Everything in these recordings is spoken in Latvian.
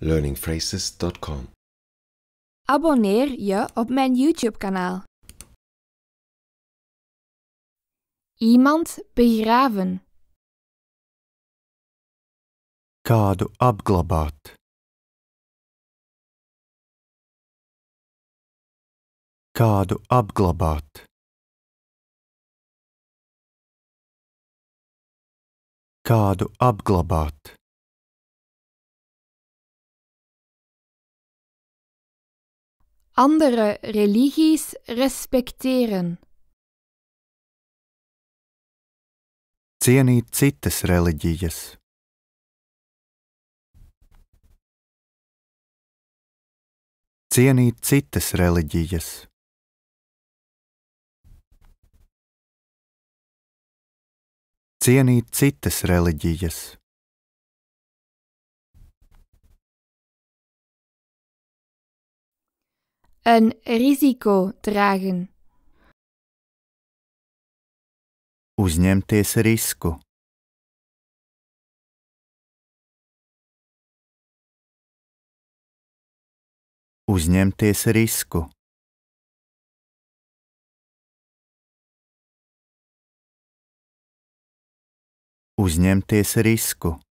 learningphrases.com. Abonneer je op mijn YouTube-kanaal. Iemand begraven. Kādu apglabāt? Kādu apglabāt? Kādu apglabāt? andere religies respecteren. Cienīt citas reliģijas. Cienīt citas reliģijas. Cienīt citas reliģijas. Een risico dragen. Uzměte esse risco. Uzměte esse risico. Uzměte esse risco.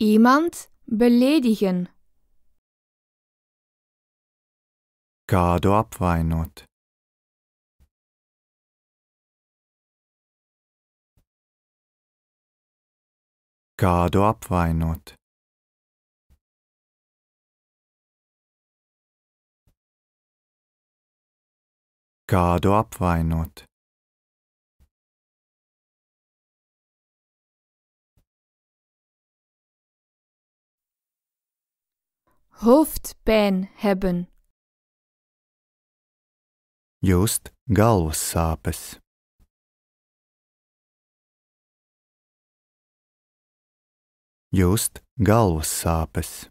Jemand beledigen. Kādu apvainot. Kādu apvainot. Kādu apvainot. hoofdpijn hebben. Just galvas sāpes. Just galvas sāpes.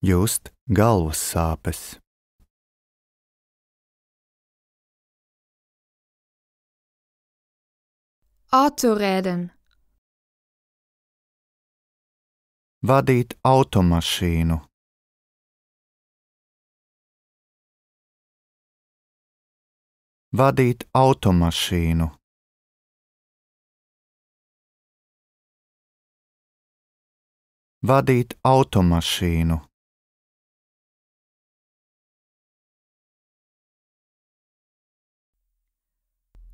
Just galvas sāpes. Autorijden. vadīt automašīnu. Vadīt automašīnu. Vadīt automašīnu.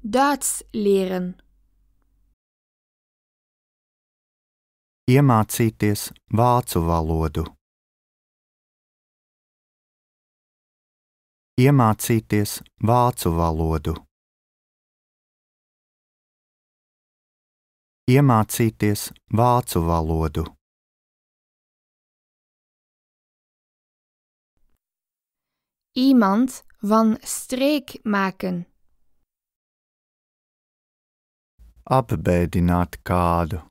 Duits leren. iemācīties vācu valodu. Iemācīties vācu valodu. Iemācīties vācu valodu. Iemand van streek maken. Apbēdināt kādu.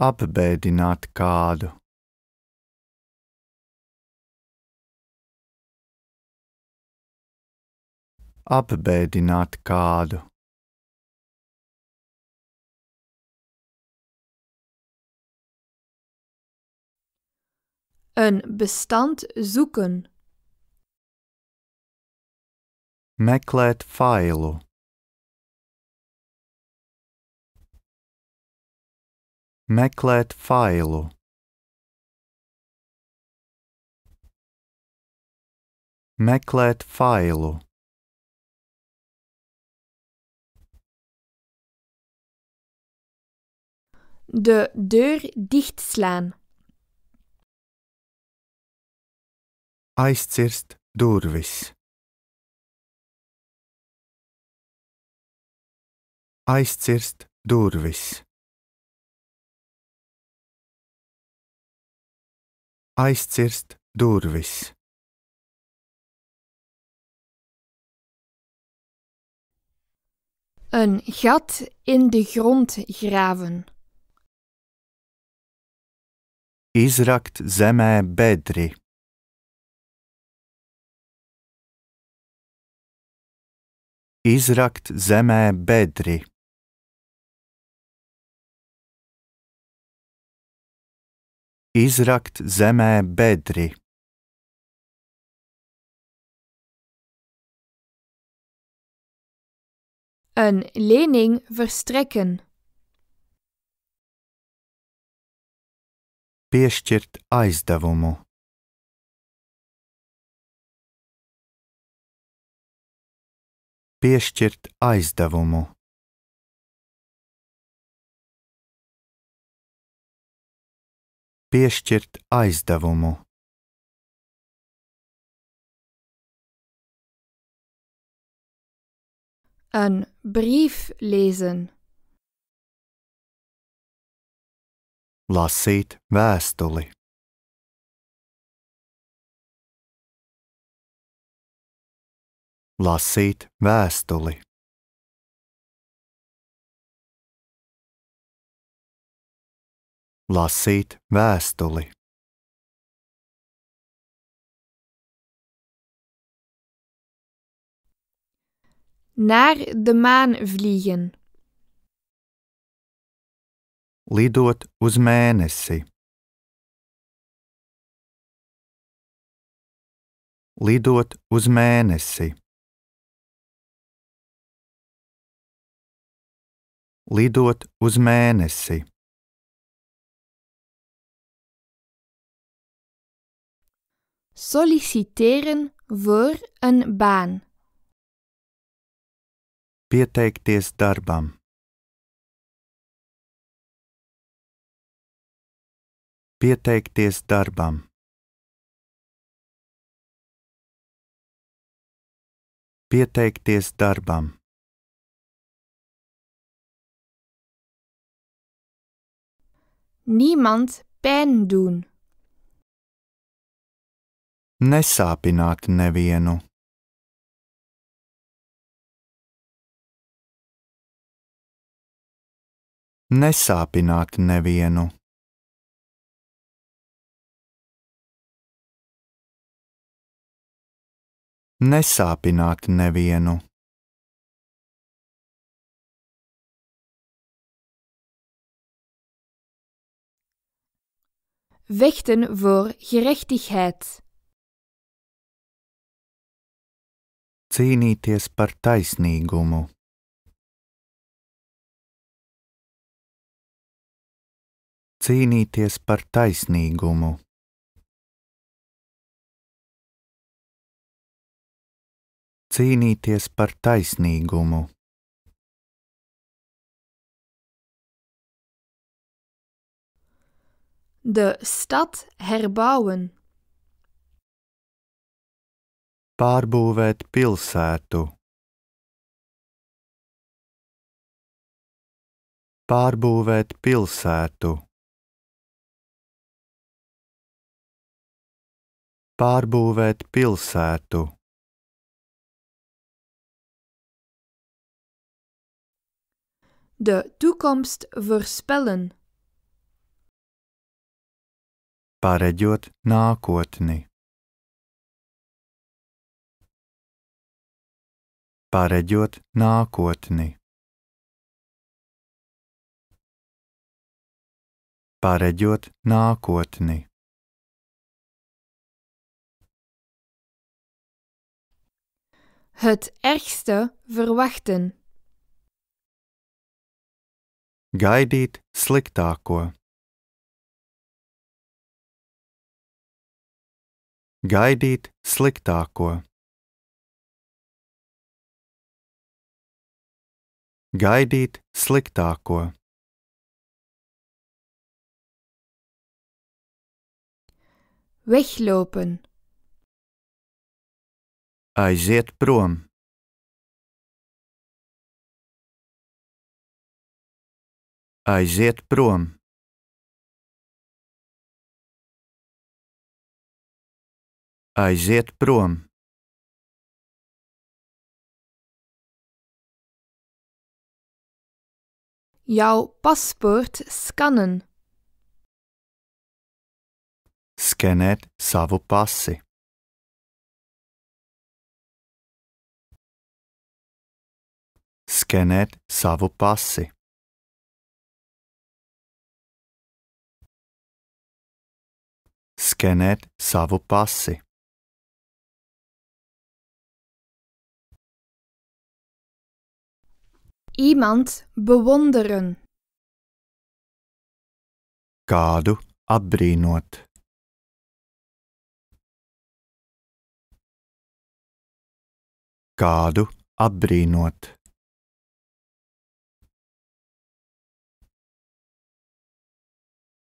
apbēdināt kādu. Apbēdināt kādu. Een bestand zoeken. Meklēt failu. Meklēt failu. Meklēt failu. De deur dicht slaan. Aizcirst durvis. Aizcirst durvis. aizcirst durvis. Een gat in de grond graven. Izrakt zemē bedri. Izrakt zemē bedri. Izrakt zemē bedri. Een lening verstrekken. Piešķirt aizdevumu. Piešķirt aizdevumu. piešķirt aizdevumu. Een brief lezen. Lasīt vēstuli. Lasīt vēstuli. lasīt vēstuli. Naar de maan vliegen. Lidot uz mēnesi. Lidot uz mēnesi. Lidot uz mēnesi. solliciteren voor een baan. Pieteikties darbam. Pieteikties darbam. Pieteikties darbam. Niemand pijn doen. Nesāpināt nevienu. Nesāpināt nevienu. Nesāpināt nevienu. Vechten voor gerechtigheid. Cīnīties par taisnīgumu. Cīnīties par taisnīgumu. Cīnīties par taisnīgumu. De stad herbouwen pārbūvēt pilsētu. Pārbūvēt pilsētu. Pārbūvēt pilsētu. De toekomst voorspellen. Pareģot nākotni. pareģot nākotni. Pareģot nākotni. Het ergste verwachten. Gaidīt sliktāko. Gaidīt sliktāko. gaidīt sliktāko. Weglopen. Aiziet prom. Aiziet prom. Aiziet prom. Jouw paspoort scannen. Skenēt savu pasi. Skenēt savu pasi. Skenēt savu pasi. Iemand bewonderen. Kādu apbrīnot. Kādu apbrīnot.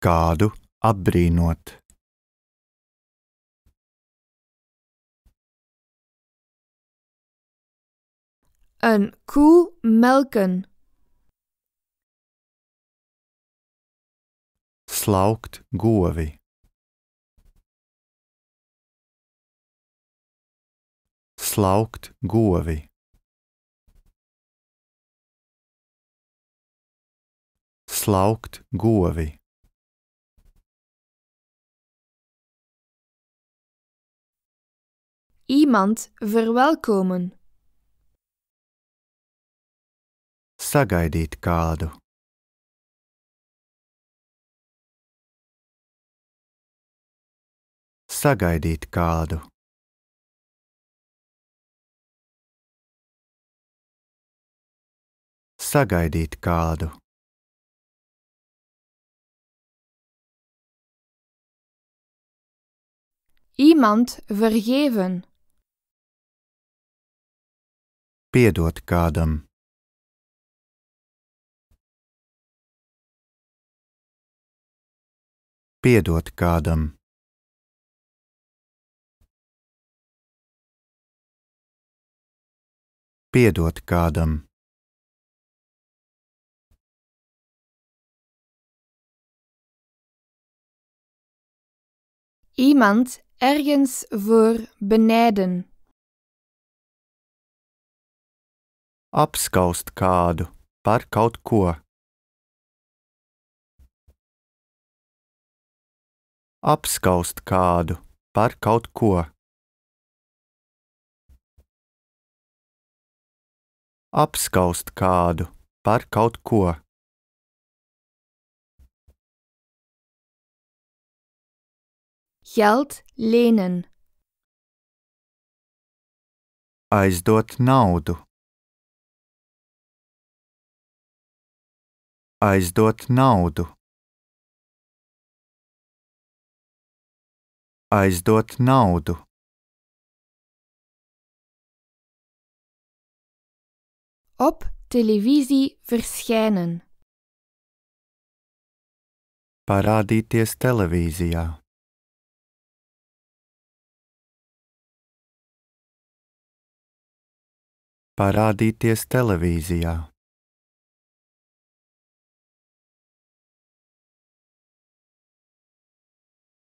Kādu apbrīnot. Een koe melken. Slaukt govi. Slaukt govi. Slaukt govi. Iemand verwelkomen. sagaidīt kādu. Sagaidīt kādu. Sagaidīt kādu. Iemand vergeven. Piedot kādam. piedot kādam. Piedot kādam. Iemand ergens voor benijden. Apskaust kādu par kaut ko. apskaust kādu par kaut ko. Apskaust kādu par kaut ko. Geld lēnen. Aizdot naudu. Aizdot naudu. aizdot naudu. Op televisie verschijnen. Parādīties televīzijā. Parādīties televīzijā.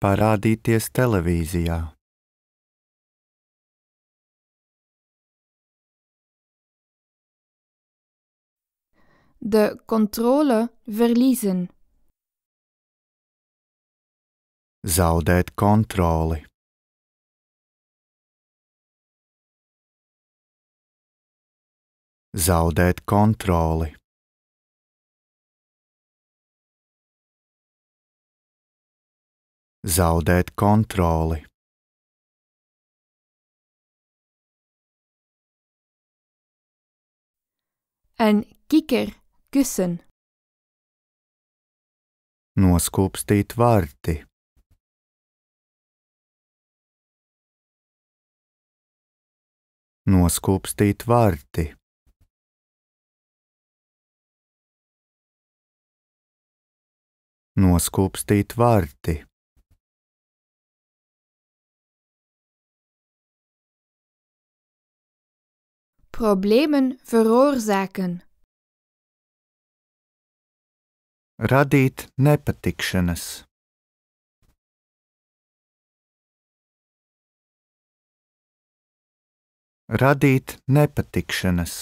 parādīties televīzijā. de controle verliezen. Zaudēt kontroli. Zaudēt kontroli. zaudēt kontroli. Een kikker kussen. Noskūpstīt varti. Noskūpstīt varti. Noskūpstīt varti. Problemen veroorzaken. Radīt nepatikšanas. Radīt nepatikšanas.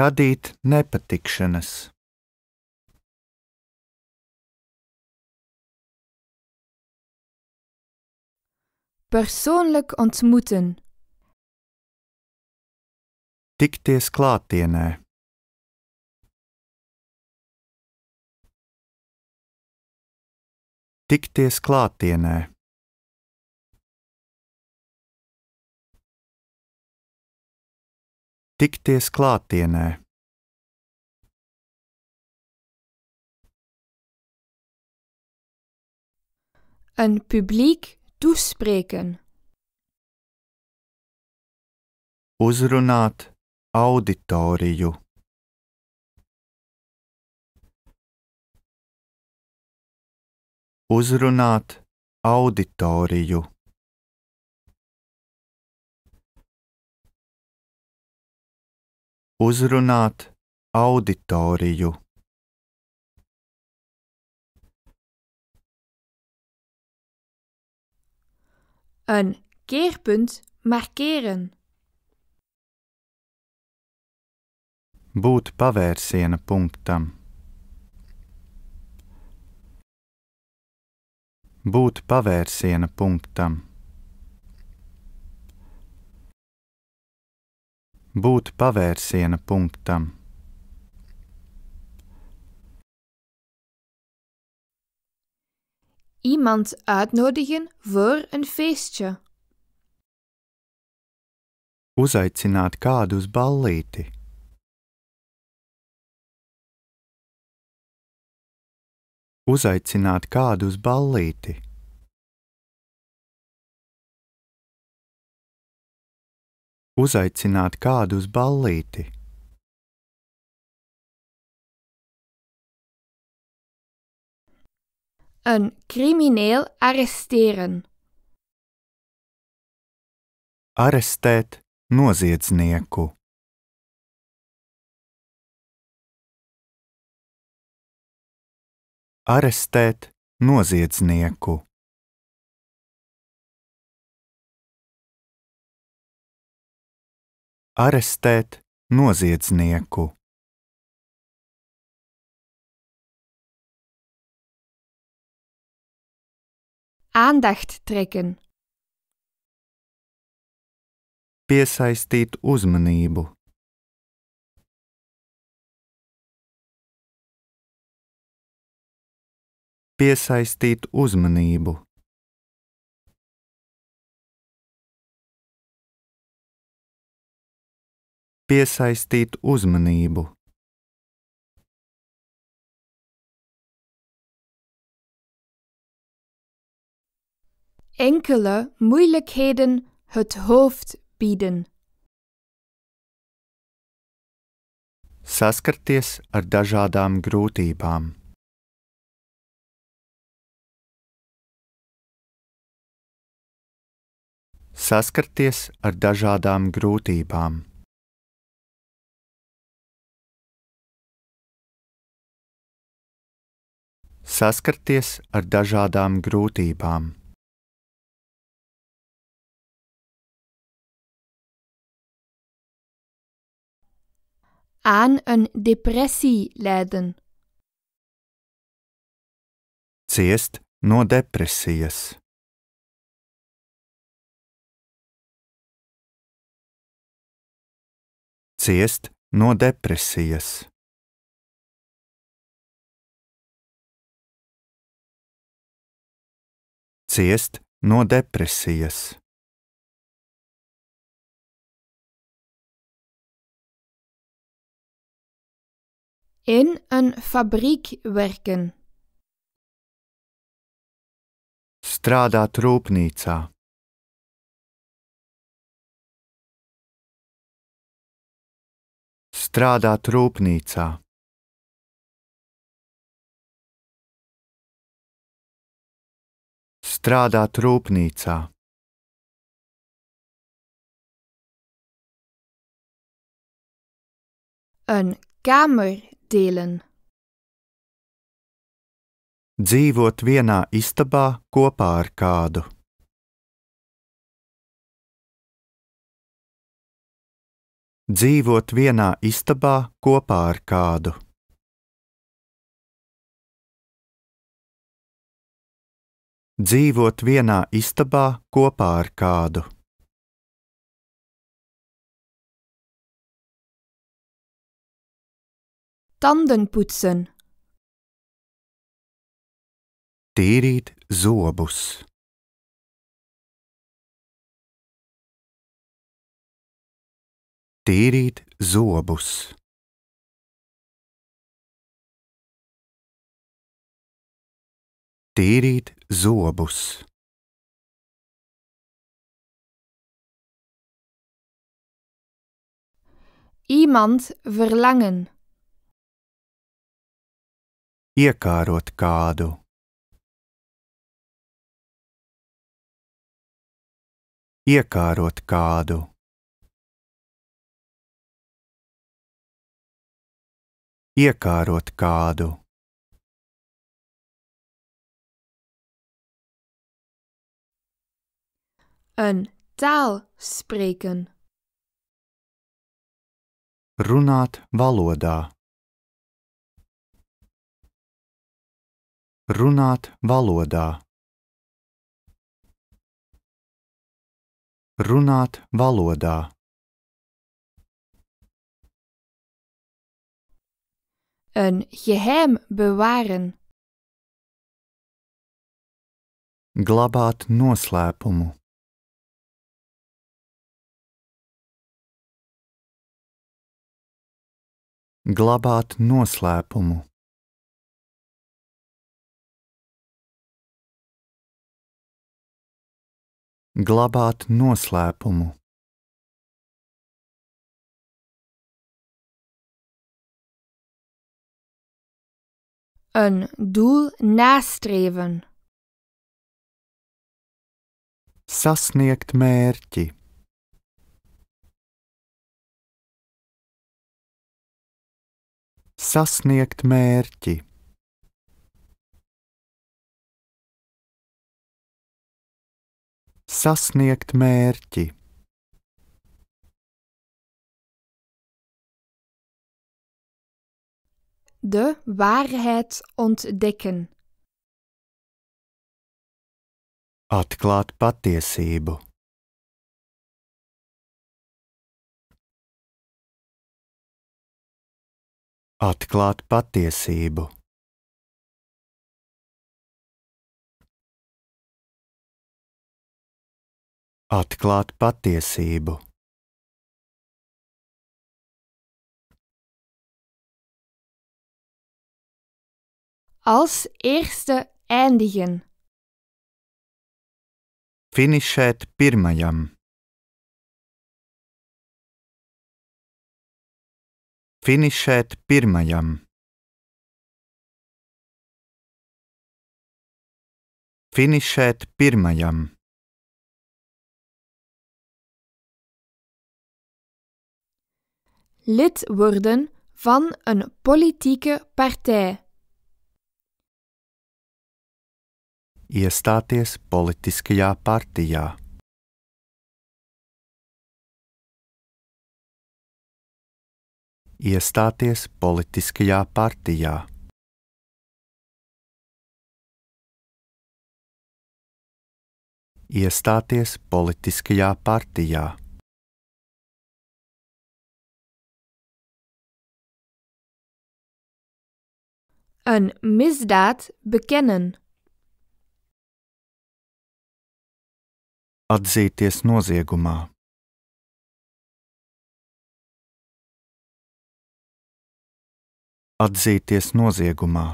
Radīt nepatikšanas. Persoonlijk ontmoeten. Tikties klātienē. Tikties klātienē. Tikties klātienē. Een publiek toespreken. Uzrunāt auditoriju. Uzrunāt auditoriju. Uzrunāt auditoriju. Een keerpunt markeren. Būt pavērsiena punktam. Būt pavērsiena punktam. Būt pavērsiena punktam. iemand uitnodigen voor een feestje. Uzaicināt kādu uz ballīti. Uzaicināt kādu uz ballīti. Uzaicināt kādu uz ballīti. Een crimineel arresteren. Arestēt noziedznieku. Arestēt noziedznieku. Arestēt noziedznieku. aandacht trekken. Piesaistīt uzmanību. Piesaistīt uzmanību. Piesaistīt uzmanību. enkele moeilijkheden het hoofd bieden. Saskarties ar dažādām grūtībām. Saskarties ar dažādām grūtībām. Saskarties ar dažādām grūtībām. aan een depressie lijden. Ciest no depresijas. Ciest no depresijas. Ciest no depresijas. in een fabriek werken. Strada tropnica. Strada tropnica. Strada tropnica. Een kamer delen. Dzīvot vienā istabā kopā ar kādu. Dzīvot vienā istabā kopā ar kādu. dzīvot vienā istabā kopā ar kādu. Tanden poetsen. Die zobus. zoebus. zobus. reed zobus. Iemand verlangen. iekārot kādu. Iekārot kādu. Iekārot kādu. Een taal spreken. Runāt valodā. Runāt valodā. Runāt valodā. Een geheim bewaren. Glabāt noslēpumu. Glabāt noslēpumu. glabāt noslēpumu. Een doel nastreven. Sasniegt mērķi. Sasniegt mērķi. sasniegt mērķi. De waarheid ontdekken. Atklāt patiesību. Atklāt patiesību. atklāt patiesību. Als eerste eindigen. Finišēt pirmajam. Finišēt pirmajam. Finišēt pirmajam. lid worden van een politieke partij. Iestāties politiskajā partijā. Iestāties politiskajā partijā. Iestāties politiskajā partij. een misdaad bekennen. Atzīties noziegumā. Atzīties noziegumā.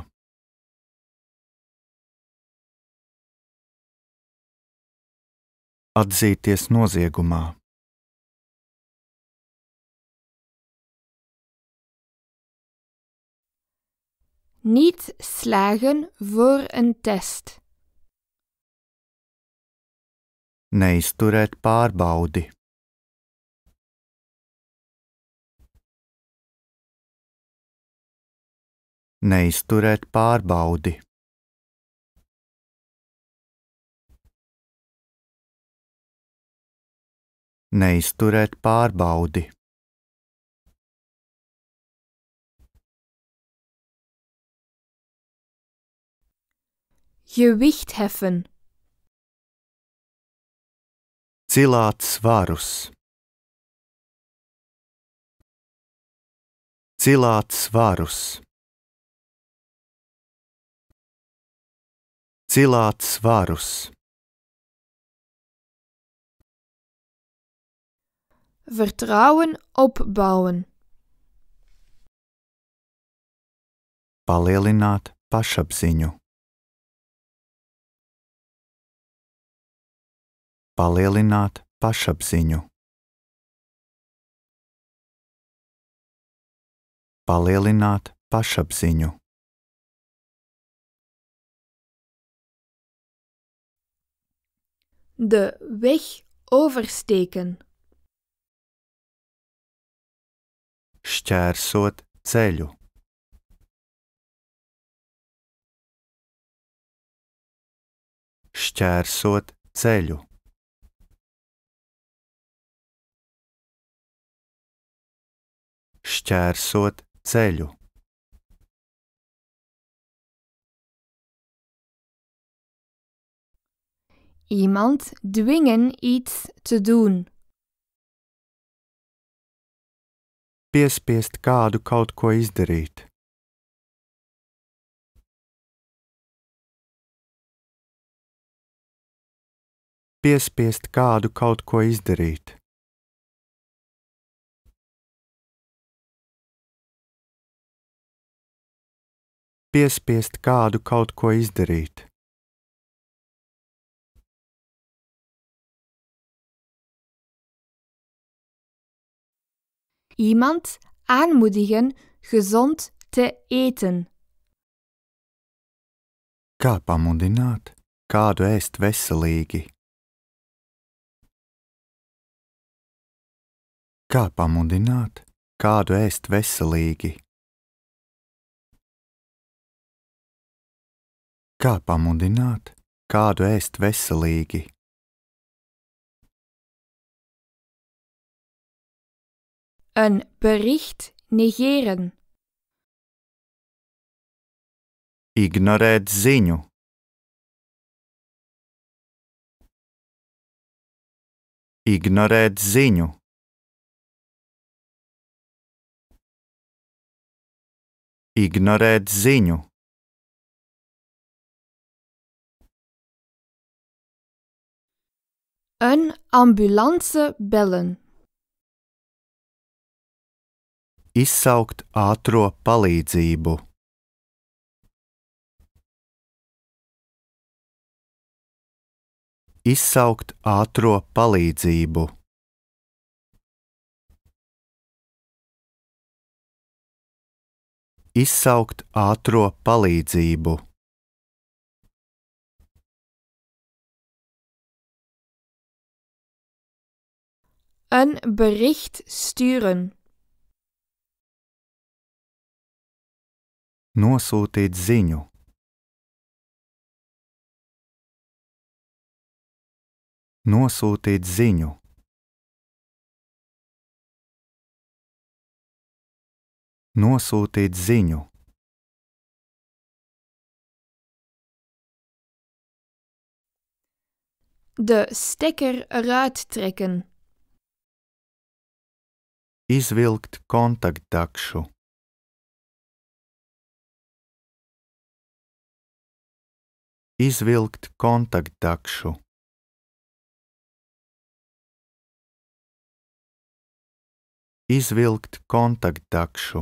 Atzīties noziegumā. Niet slagen voor een test. Neizturēt pārbaudi. baudi. pārbaudi. paar pārbaudi. Gewicht heffen. Cilāt svārus. Cilāt svārus. Cilāt svārus. Vertrouwen opbauen. Palielināt pašapziņu. palielināt pašapziņu. Palielināt pašapziņu. De weg oversteken. Šķērsot ceļu. Šķērsot ceļu. šķērsot ceļu. Jemand dwingen iets te doen. Piespiest kādu kaut ko izdarīt. Piespiest kādu kaut ko izdarīt. piespiest kādu kaut ko izdarīt. Iemand aanmoedigen gezond te eten. Kā pamudināt kādu ēst veselīgi? Kā pamudināt kādu ēst veselīgi? Kā pamudināt kādu ēst veselīgi? Een bericht negeren. Ignorēt ziņu. Ignorēt ziņu. Ignorēt ziņu. Een ambulance bellen. Izsaukt ātro palīdzību. Izsaukt ātro palīdzību. Izsaukt ātro palīdzību. Ein bericht sturen. Nosso desenho. Nosso desenho. Nosso desenho. De stekker eruit trekken. izvilkt kontaktdakšu. Izvilkt kontaktdakšu. Izvilkt kontaktdakšu.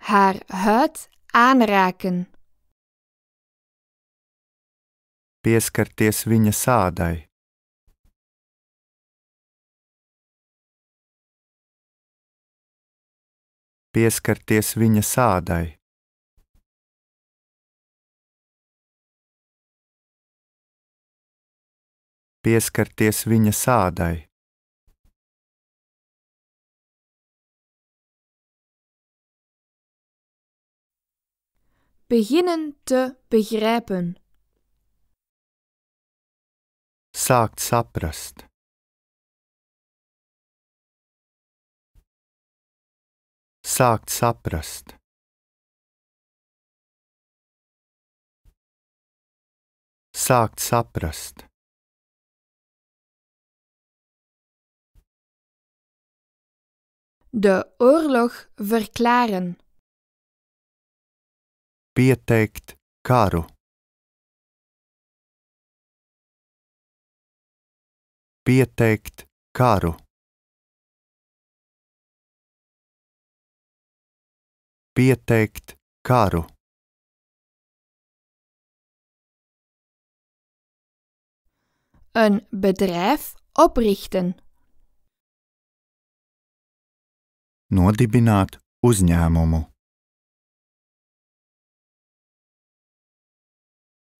Haar huid aanraken pieskarties viņa sādai. Pieskarties viņa sādai. Pieskarties viņa sādai. beginnen te begrijpen sākt saprast. Sākt saprast. Sākt saprast. De oorlog verklaren. Pieteikt karu. pieteikt karu. Pieteikt karu. Een bedrijf oprichten. Nodibināt uzņēmumu.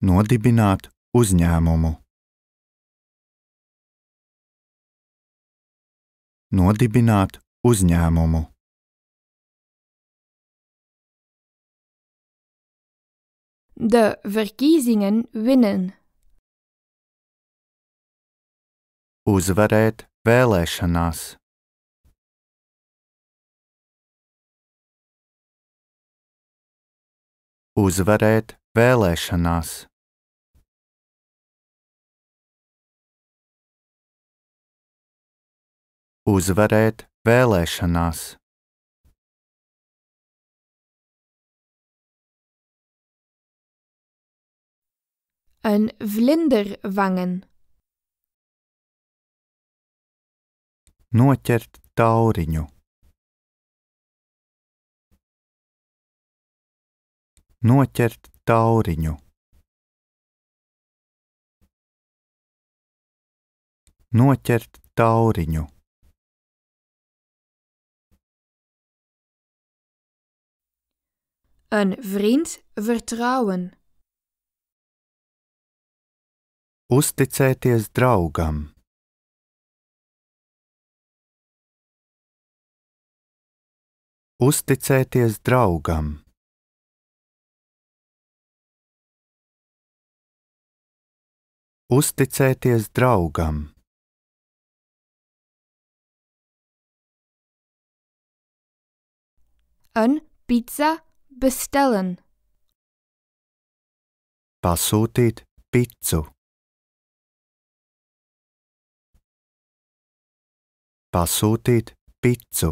Nodibināt uzņēmumu. Nodibināt uzņēmumu. De verkiezingen winnen. Uzvarēt vēlēšanās. Uzvarēt vēlēšanās. Uzvarēt vēlēšanās Een vlindervangen. Noķert tauriņu. Noķert tauriņu. Noķert tauriņu. Een vriend vertrouwen. Uzticēties draugam. Uzticēties draugam. Uzticēties draugam. Un pizza. bestellen. Passotet pizzo. Passotet pizzo.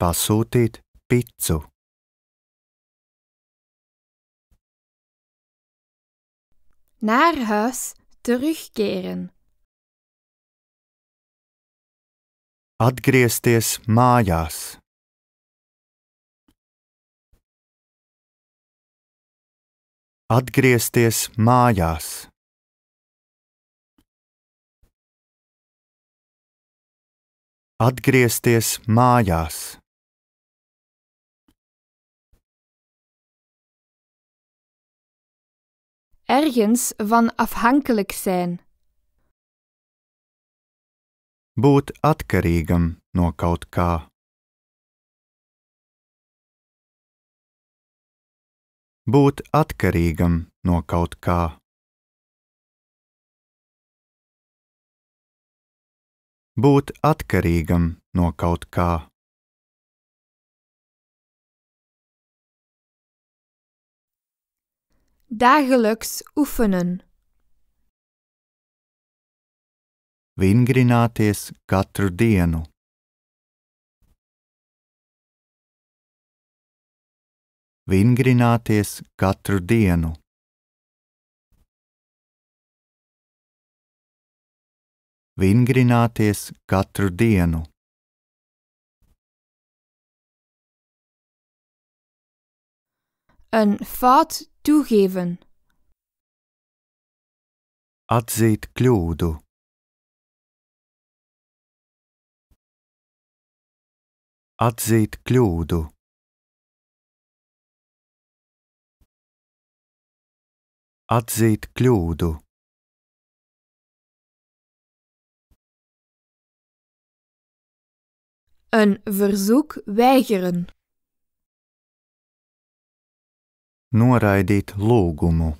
Passotet pizzo. Naar huis terugkeren. Atgriezties mājās. Atgriezties mājās. Atgriezties mājās. Ergens van afhankelijk zijn būt atkarīgam no kaut kā. Būt atkarīgam no kaut kā. Būt atkarīgam no kaut kā. Dagelijks oefenen. vingrināties katru dienu. Vingrināties katru dienu. Vingrināties katru dienu. Een fout toegeven. Atzīt kļūdu. Atzīt kļūdu. Atzīt kļūdu. Een verzoek weigeren. Noraidīt lūgumu.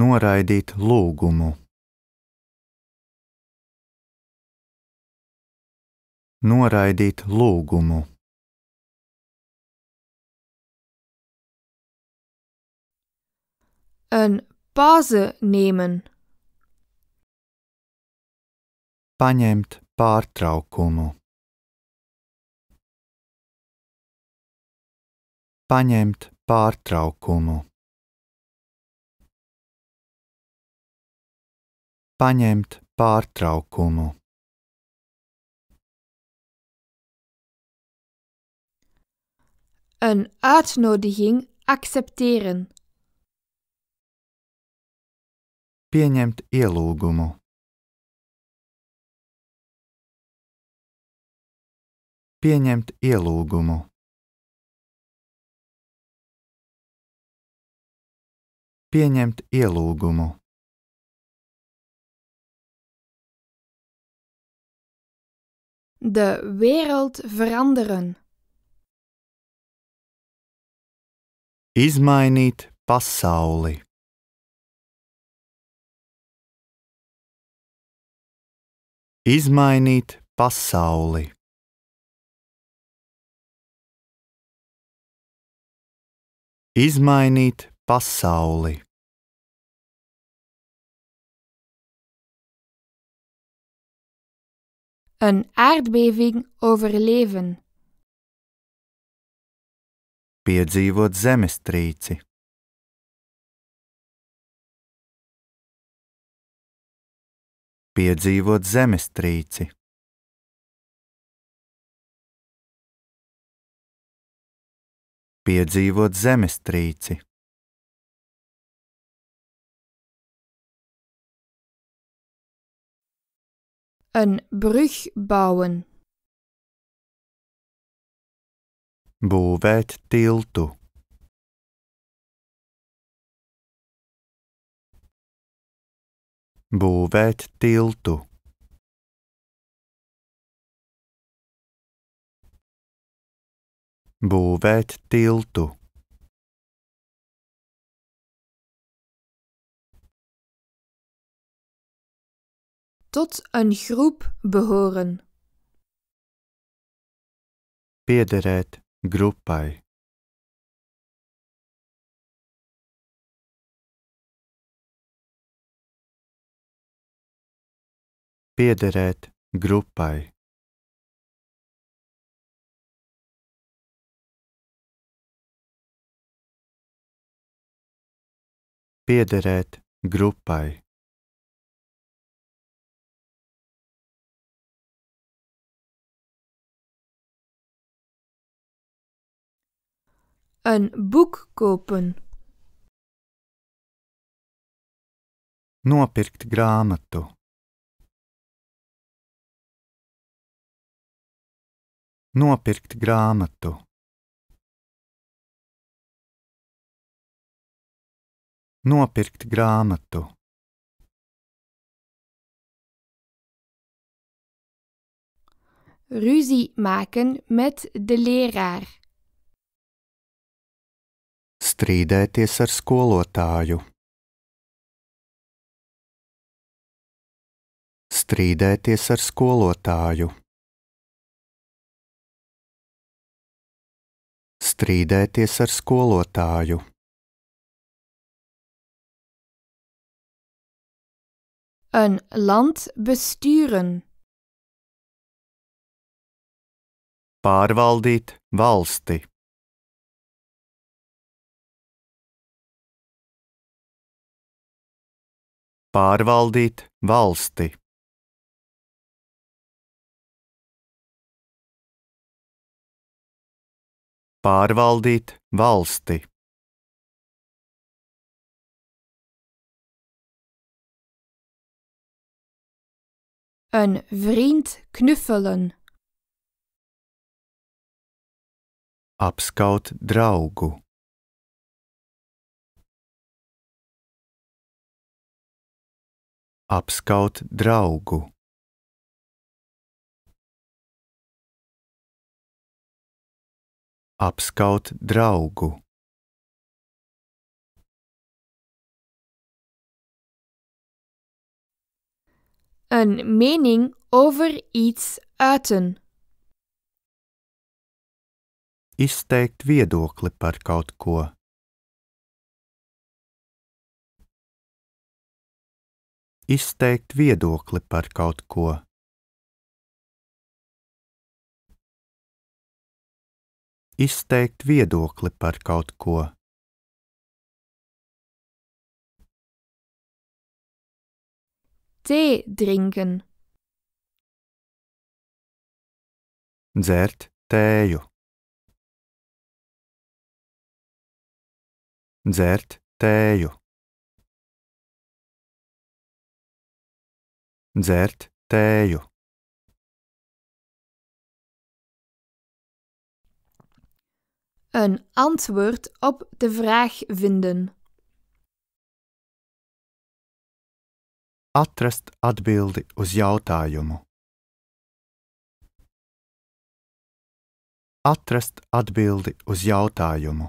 Noraidīt lūgumu. noraidīt lūgumu. Ein Base nehmen. Paņemt pārtraukumu. Paņemt pārtraukumu. Paņemt pārtraukumu. Een uitnodiging accepteren. Pieņemt ielūgumu. Pieņemt ielūgumu. Pieņemt ielūgumu. De wereld veranderen. Izmainīt pasauli. Izmainīt pasauli. Izmainīt pasauli. Een aardbeving overleven. piedzīvot zemestrīci. Piedzīvot zemestrīci. Piedzīvot zemestrīci. Een brug bouwen. Būvēt tiltu. Būvēt tiltu. Būvēt tiltu. tot een groep behoren. Piederēt grupai piederēt grupai. Piederēt grupai. Een boek kopen. Nopirkt grāmatu. Nopirkt grāmatu. Nopirkt grāmatu. Ruzie maken met de leraar. strīdēties ar skolotāju. Strīdēties ar skolotāju. Strīdēties ar skolotāju. Een land besturen. Pārvaldīt valsti. Pārvaldīt valsti. Pārvaldīt valsti. Een vriend knuffelen. Apskaut draugu. apskaut draugu. Apskaut draugu. Een mening over iets uiten. Izteikt viedokli par kaut ko. izteikt viedokli par kaut ko. Izteikt viedokli par kaut ko. Tee drinken. Dzert tēju. Dzert tēju. Certeio. Een antwoord op de vraag vinden. Atrast atbildi uz jautājumu. Atrast atbildi uz jautājumu.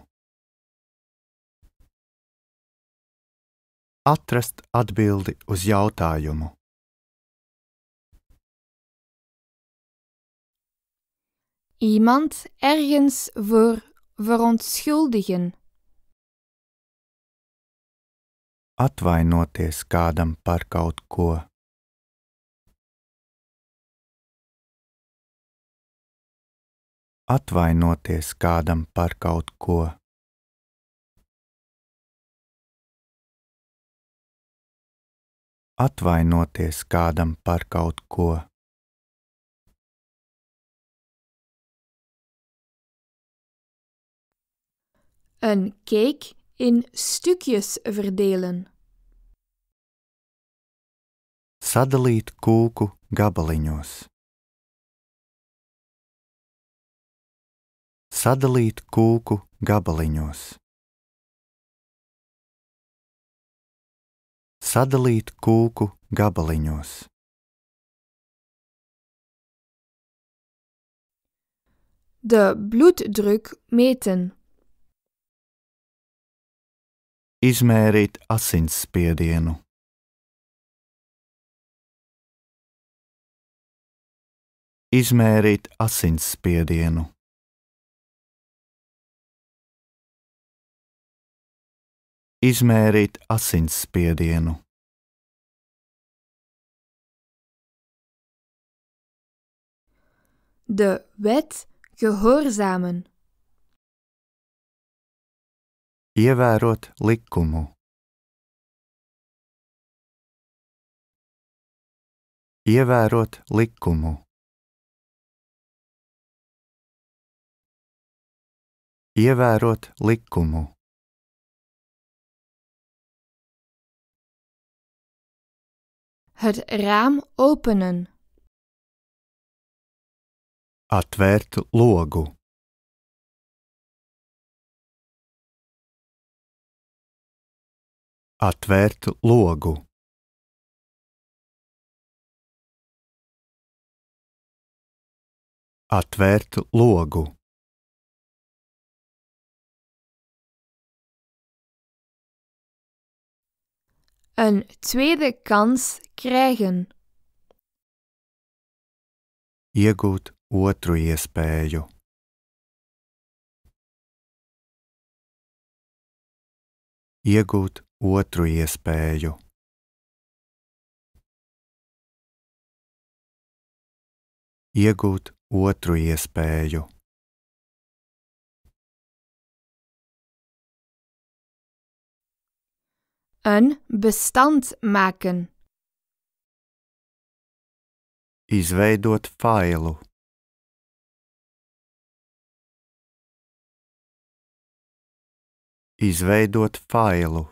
Atrast atbildi uz jautājumu. iemand ergens voor verontschuldigen. Atvainoties kādam par kaut ko. Atvainoties kādam par kaut ko. Atvainoties kādam par kaut ko. Een cake in stukjes verdelen. Sadalīt kūku gabaliņos. Sadalīt kūku gabaliņos. Sadalīt kūku gabaliņos. De bloeddruk meten. izmērīt asinsspiedienu. Izmērīt asinsspiedienu. Izmērīt asinsspiedienu. De wet gehoorzamen. Ievērot likumu. Ievērot likumu. Ievērot likumu. Het raam openen. Atvērt logu. Atvērt logu. Atvērt logu. Een tweede kans krijgen. Iegūt otru iespēju. Iegūt otru iespēju. Iegūt otru iespēju. Een bestand maken. Izveidot failu. Izveidot failu.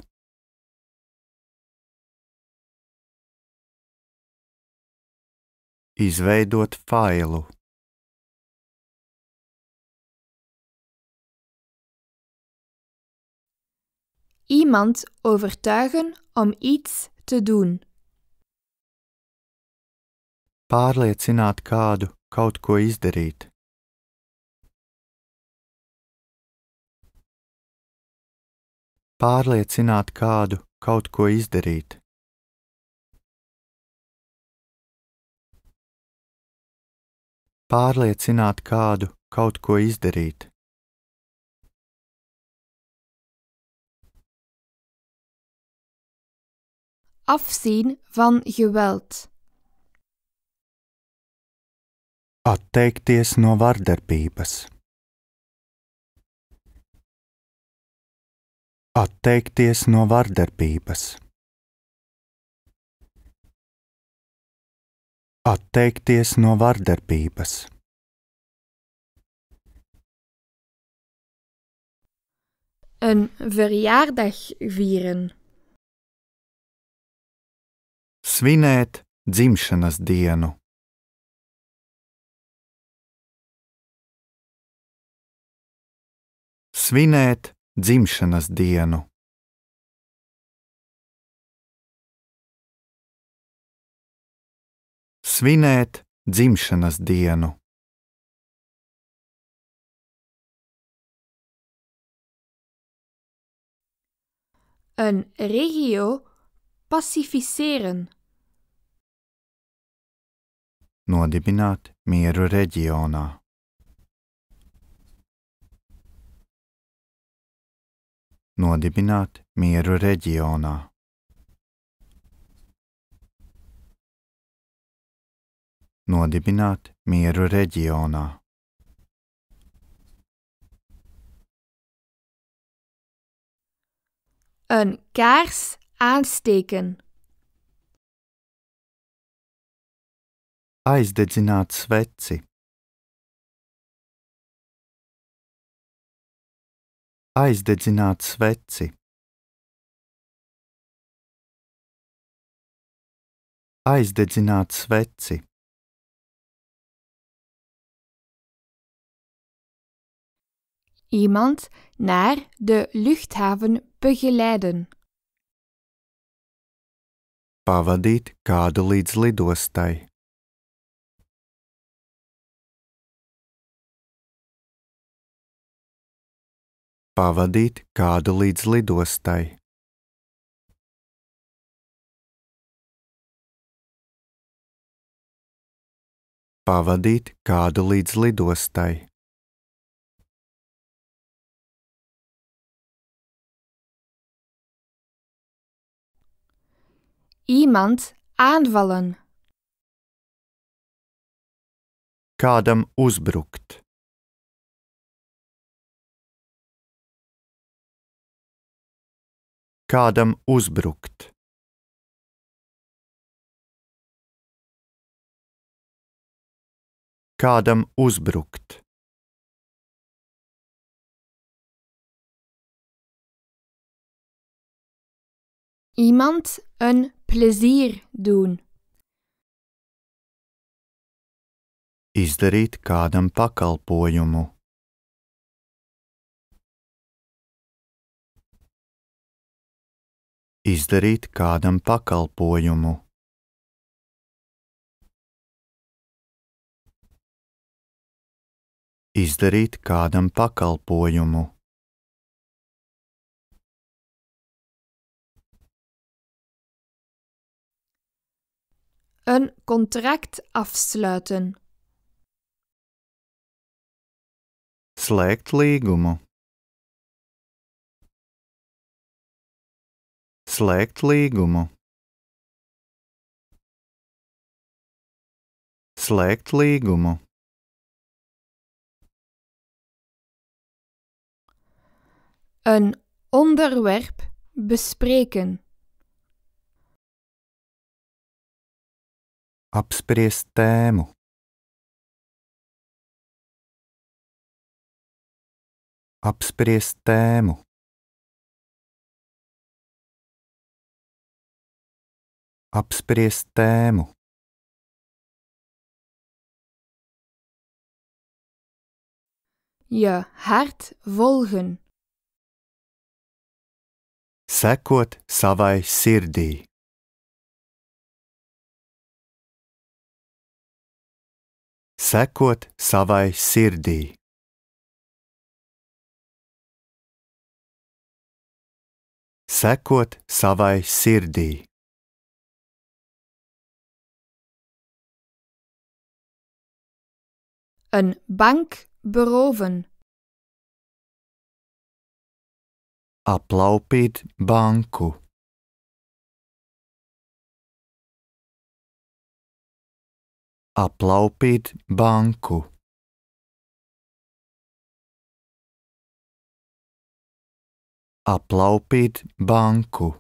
Izveidot failu. Iemand overtuigen om iets te doen. Pārliecināt kādu kaut ko izdarīt. Pārliecināt kādu kaut ko izdarīt. pārliecināt kādu kaut ko izdarīt. Afzien van geweld. Atteikties no vardarbības. Atteikties no vardarbības. Atteikties no vardarbības. Een verjaardag vieren. Svinēt dzimšanas dienu. Svinēt dzimšanas dienu. svinēt dzimšanas dienu. Een regio pacificeren. Nodibināt mieru reģionā. Nodibināt mieru reģionā. nodibināt mieru reģionā. Een kaars aansteken. Aizdedzināt sveci. Aizdedzināt sveci. Aizdedzināt sveci. iemand naar de luchthaven begeleiden. Pavadit kādu līdz lidostai. Pavadit kādu līdz lidostai. Pavadit kādu līdz lidostai. iemand aanvallen. Kādam uzbrukt. Kādam uzbrukt. Kādam uzbrukt. iemand een plezier doen. Izdarīt kādam pakalpojumu. Izdarīt kādam pakalpojumu. Izdarīt kādam pakalpojumu. Een contract afsluiten. Slēgt līgumu. Slēgt līgumu. Slēgt līgumu. Een onderwerp bespreken. apspriest tēmu. Apspriest tēmu. Apspriest tēmu. je hart volgen. Sekot savai sirdī. sekot savai sirdī. Sekot savai sirdī. Een bank beroven. Aplaupīt banku. aplaupīt banku. Aplaupīt banku.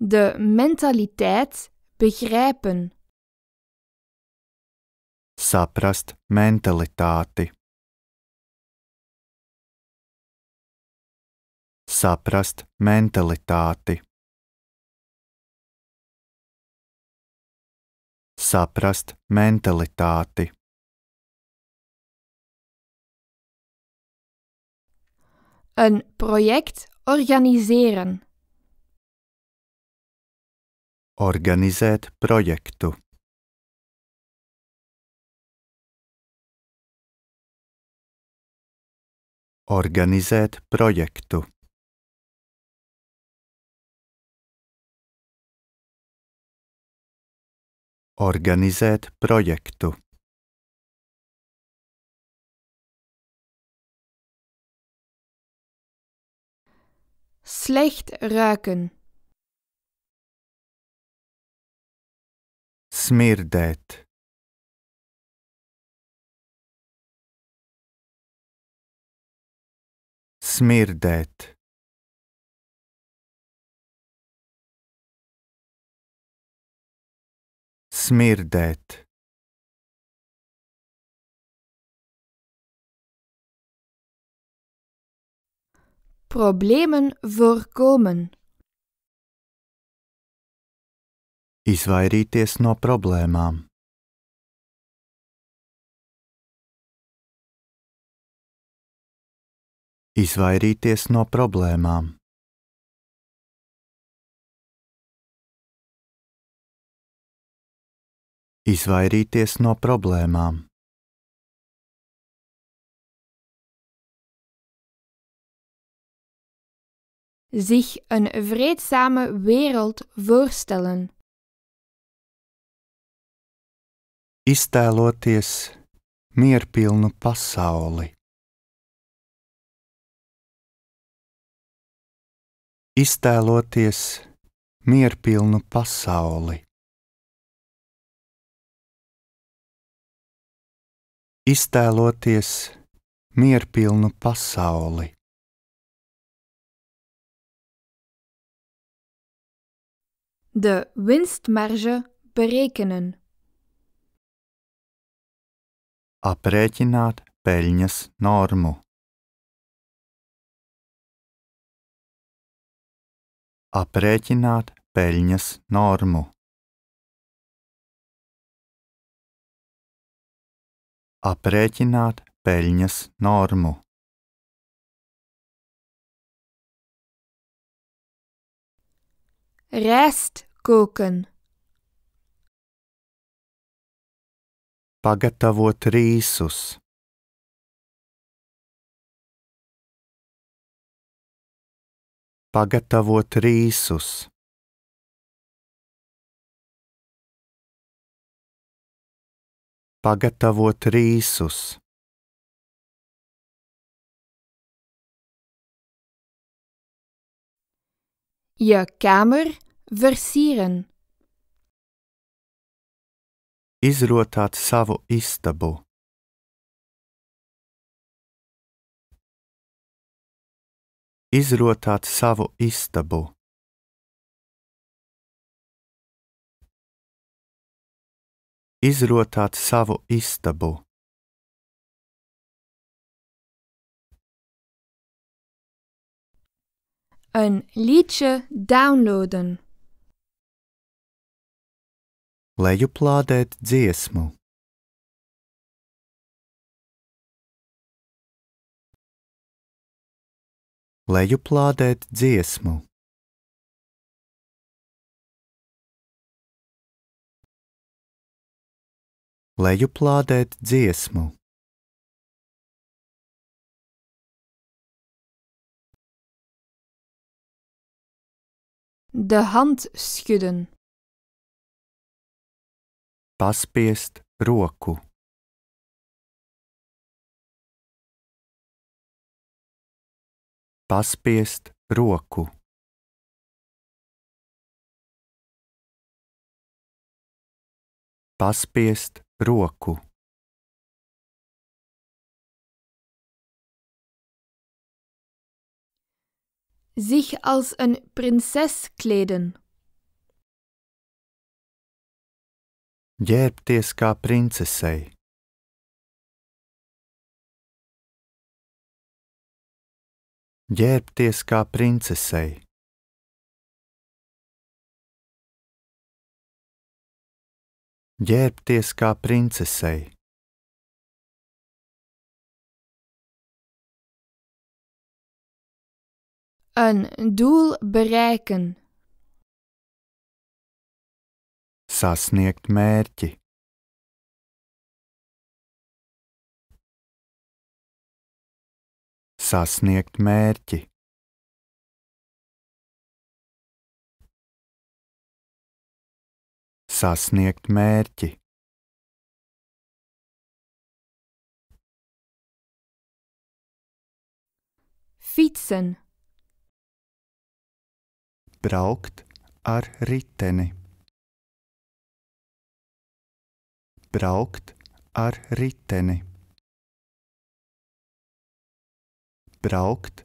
De mentaliteit begrijpen. Saprast mentalitāti. saprast mentalitāti. Saprast mentalitāti. Een project organiseren. Organizēt projektu. Organizēt projektu. Organizēt projektu. Slecht ruiken. Smirdēt. Smirdēt. smirdēt. Problemen voorkomen. Izvairīties no problēmām. Izvairīties no problēmām. Izvairīties no problēmām. Zich een vreedzame wereld voorstellen. Iztēloties mierpilnu pasauli. Iztēloties mierpilnu pasauli. iztēloties mierpilnu pasauli. De winstmarge berekenen. Aprēķināt peļņas normu. Aprēķināt peļņas normu. aprēķināt peļņas normu. Restkuchen Pagatavot rīsus Pagatavot rīsus pagatavot rīsus. Je kamer versieren. Izrotāt savu istabu. Izrotāt savu istabu. izrotāt savu istabu. Een liedje downloaden. Lejuplādēt dziesmu. Lejuplādēt dziesmu. lejuplādēt dziesmu. De hand schudden. Paspiest roku. Paspiest roku. Paspiest roku Zich als een prinses kleden. Ģērbties kā princesei. Ģērbties kā princesei. ģērbties kā princesei. Een doel bereiken. Sasniegt mērķi. Sasniegt mērķi. sasniegt mērķi. Fietsen Braukt ar riteni Braukt ar riteni Braukt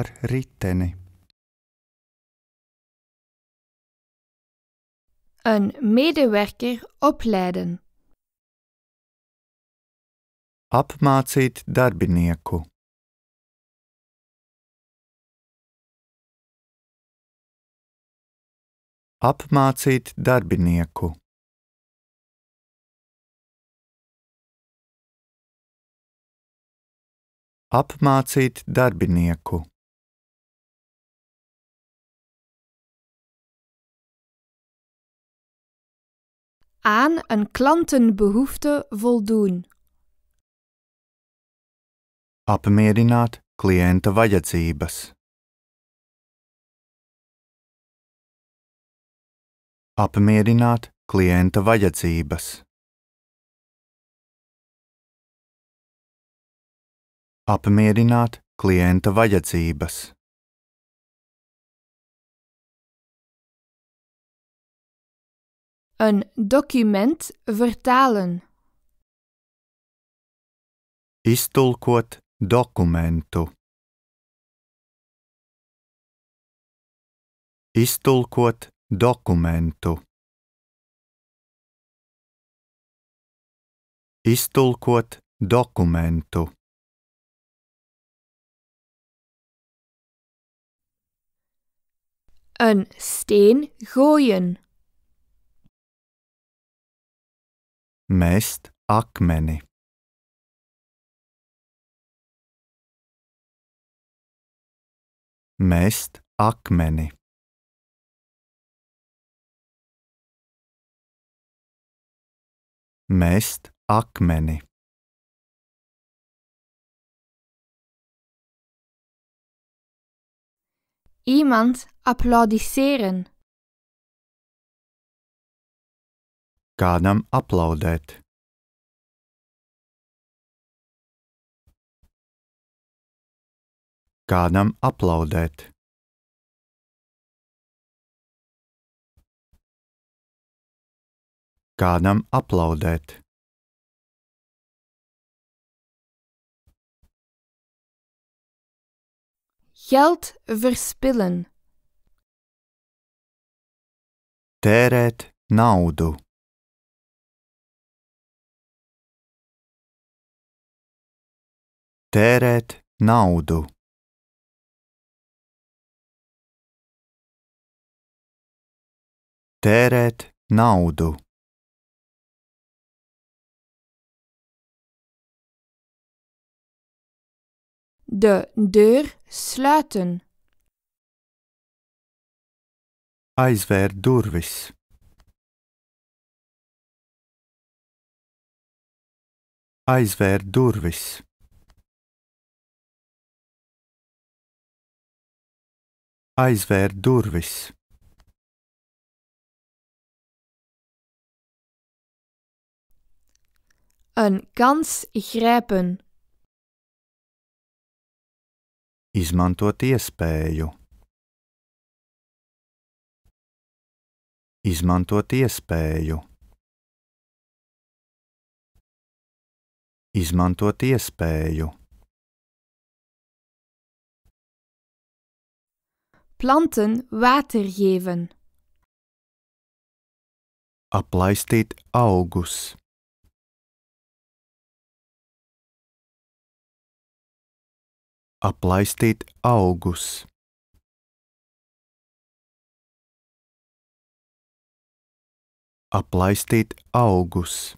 ar riteni een medewerker opleiden. Apmācīt darbinieku. Apmācīt darbinieku. Apmācīt darbinieku. aan een klantenbehoefte voldoen. Apmierināt klienta vajadzības. Apmierināt klienta vajadzības. Apmierināt klienta vajadzības. Een document vertalen. Iztulkot dokumentu. Iztulkot dokumentu. Iztulkot dokumentu. Een steen gooien. meist Akmeni. Meist Akmeni. Meist Akmeni. Jemand applaudisieren. kādam aplaudēt. Kādam aplaudēt. Kādam aplaudēt. Geld verspillen. Tērēt naudu. tērēt naudu. Tērēt naudu. De deur sluiten. Aizvērt durvis. Aizvērt durvis. Aizver durvis! Een kans grijpen. Izmantot iespēju. Izmantot iespēju. Izmantot iespēju. planten water geven. Aplaistiet augus. Aplaistiet augus. Aplaistiet augus.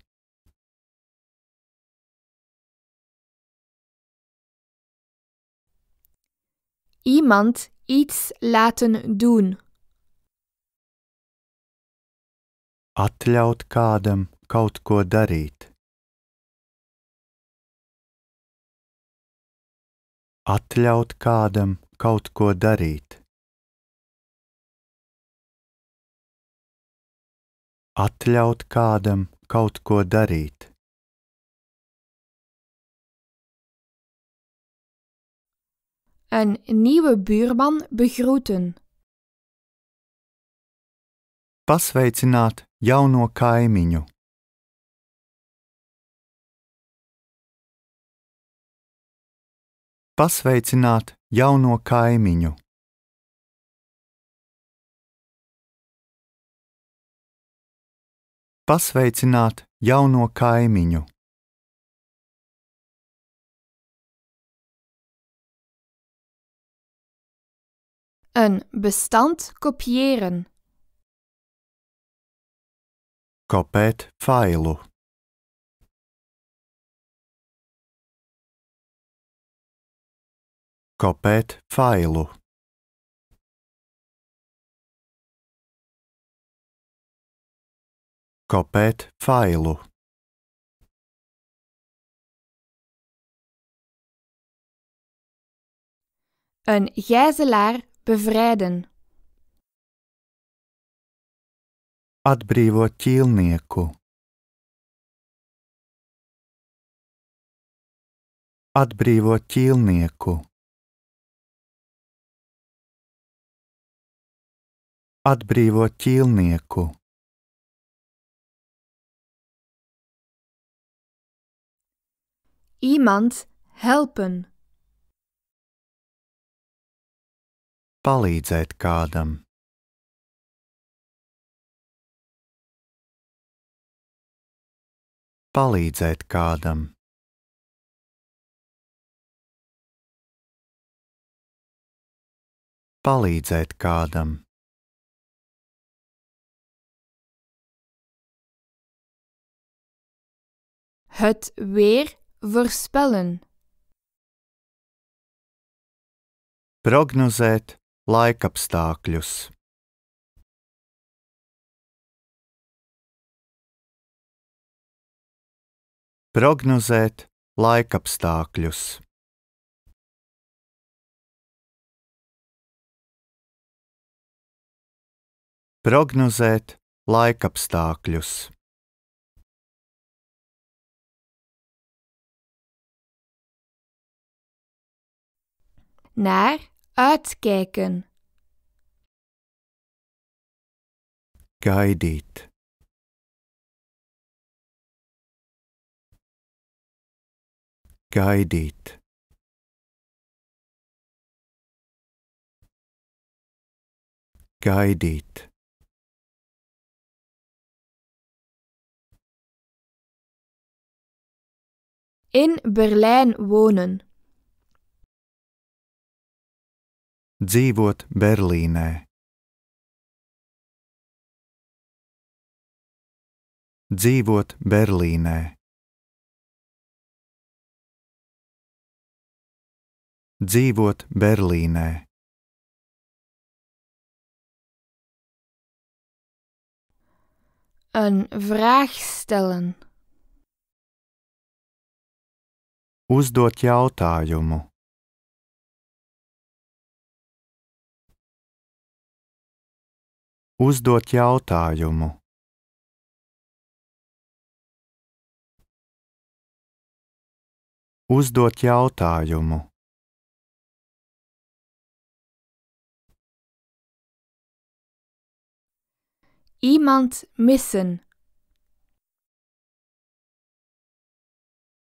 Iemand iets laten doen. Atļaut kādam kaut ko darīt. Atļaut kādam kaut ko darīt. Atļaut kādam kaut ko darīt. Een nieuwe buurman begroeten. Pasveicināt jauno kaimiņu. Pasveicināt jauno kaimiņu. Pasveicināt jauno kaimiņu. Een bestand kopiëren. Kopēt failu. Kopēt failu. Kopēt failu. Een gijzelaar bevrijden. Atbrīvo ķīlnieku. Atbrīvo ķīlnieku. Atbrīvo ķīlnieku. Iemand helpen. palīdzēt kādam. Palīdzēt kādam. Palīdzēt kādam. Het weer voorspellen. Prognozēt laikapstākļus. Prognozēt laikapstākļus. Prognozēt laikapstākļus. När Uitkijken. Guided. Guided. Guided. In Berlijn wonen. dzīvot Berlīnē. Dzīvot Berlīnē. Dzīvot Berlīnē. Een vraag stellen. Uzdot jautājumu. Uzdot jautājumu. Uzdot jautājumu. Iemand missen.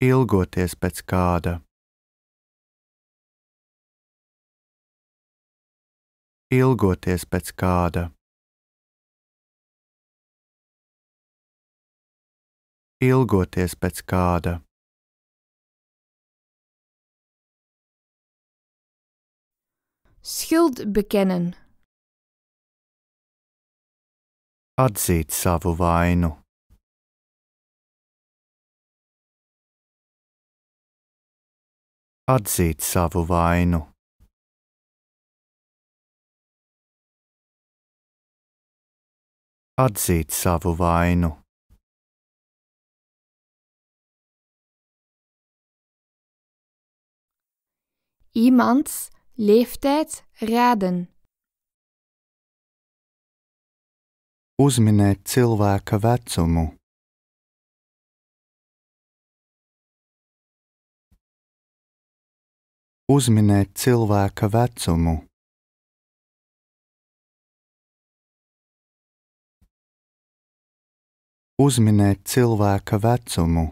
Ilgoties pēc kāda. Ilgoties pēc kāda. ilgoties pēc kāda. Schuld bekennen. Atzīt savu vainu. Atzīt savu vainu. Atzīt savu vainu. iemands leeftijd raden. Uzminēt cilvēka vecumu. Uzminēt cilvēka vecumu. Uzminēt cilvēka vecumu.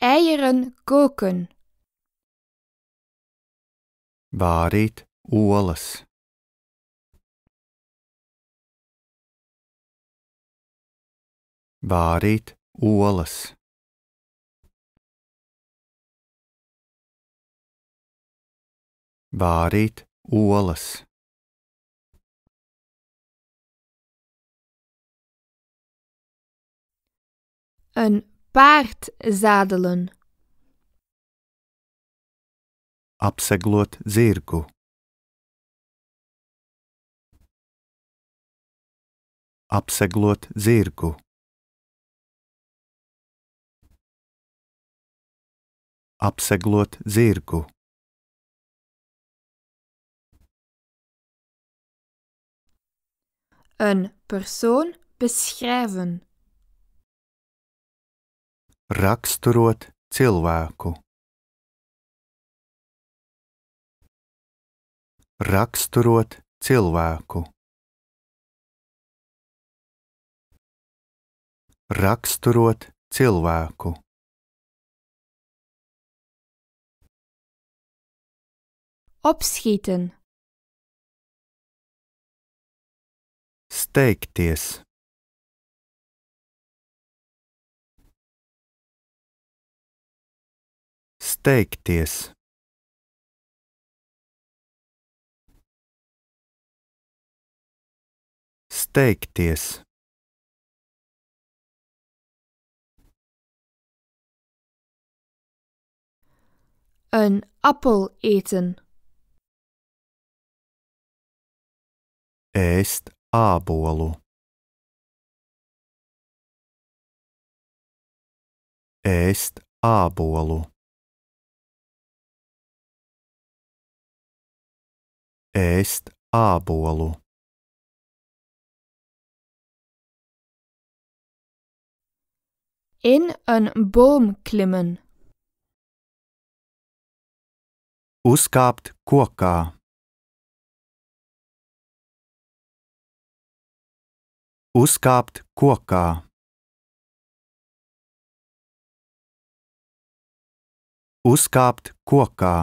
eieren koken. Vārīt olas. Vārīt olas. Vārīt olas. Een paard zadelen. Apseglot zirgu. Apseglot zirgu. Apseglot zirgu. Een persoon beschrijven. raksturot cilvēku. Raksturot cilvēku. Raksturot cilvēku. Opschieten. Steigties. steigties. Steigties. Een appel eten. Ēst ābolu. Ēst ābolu. ēst ābolu. In een boom klimmen. Uzkāpt kokā. Uzkāpt kokā. Uzkāpt kokā.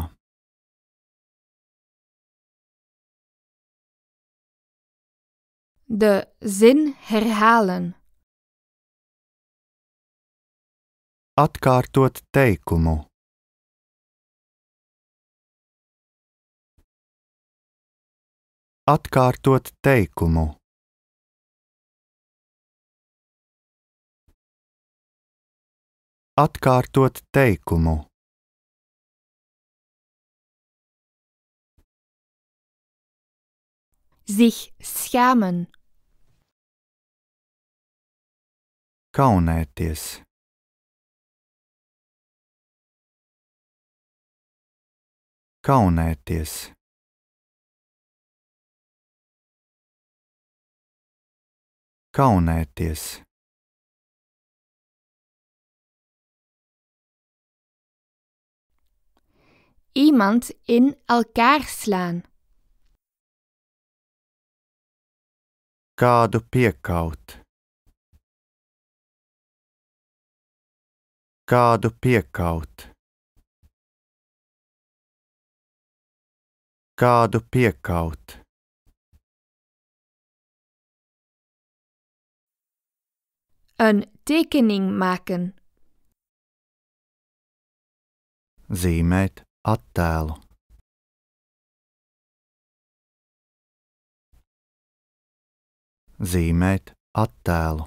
de zin herhalen. Atkārtot teikumu. Atkārtot teikumu. Atkārtot teikumu. Zich schamen. kaunēties. Kaunēties. Kaunēties. Iemand in elkaar slaan. Kādu piekaut. kādu piekaut. Kādu piekaut. Een tekening maken. Zīmēt attēlu. Zīmēt attēlu.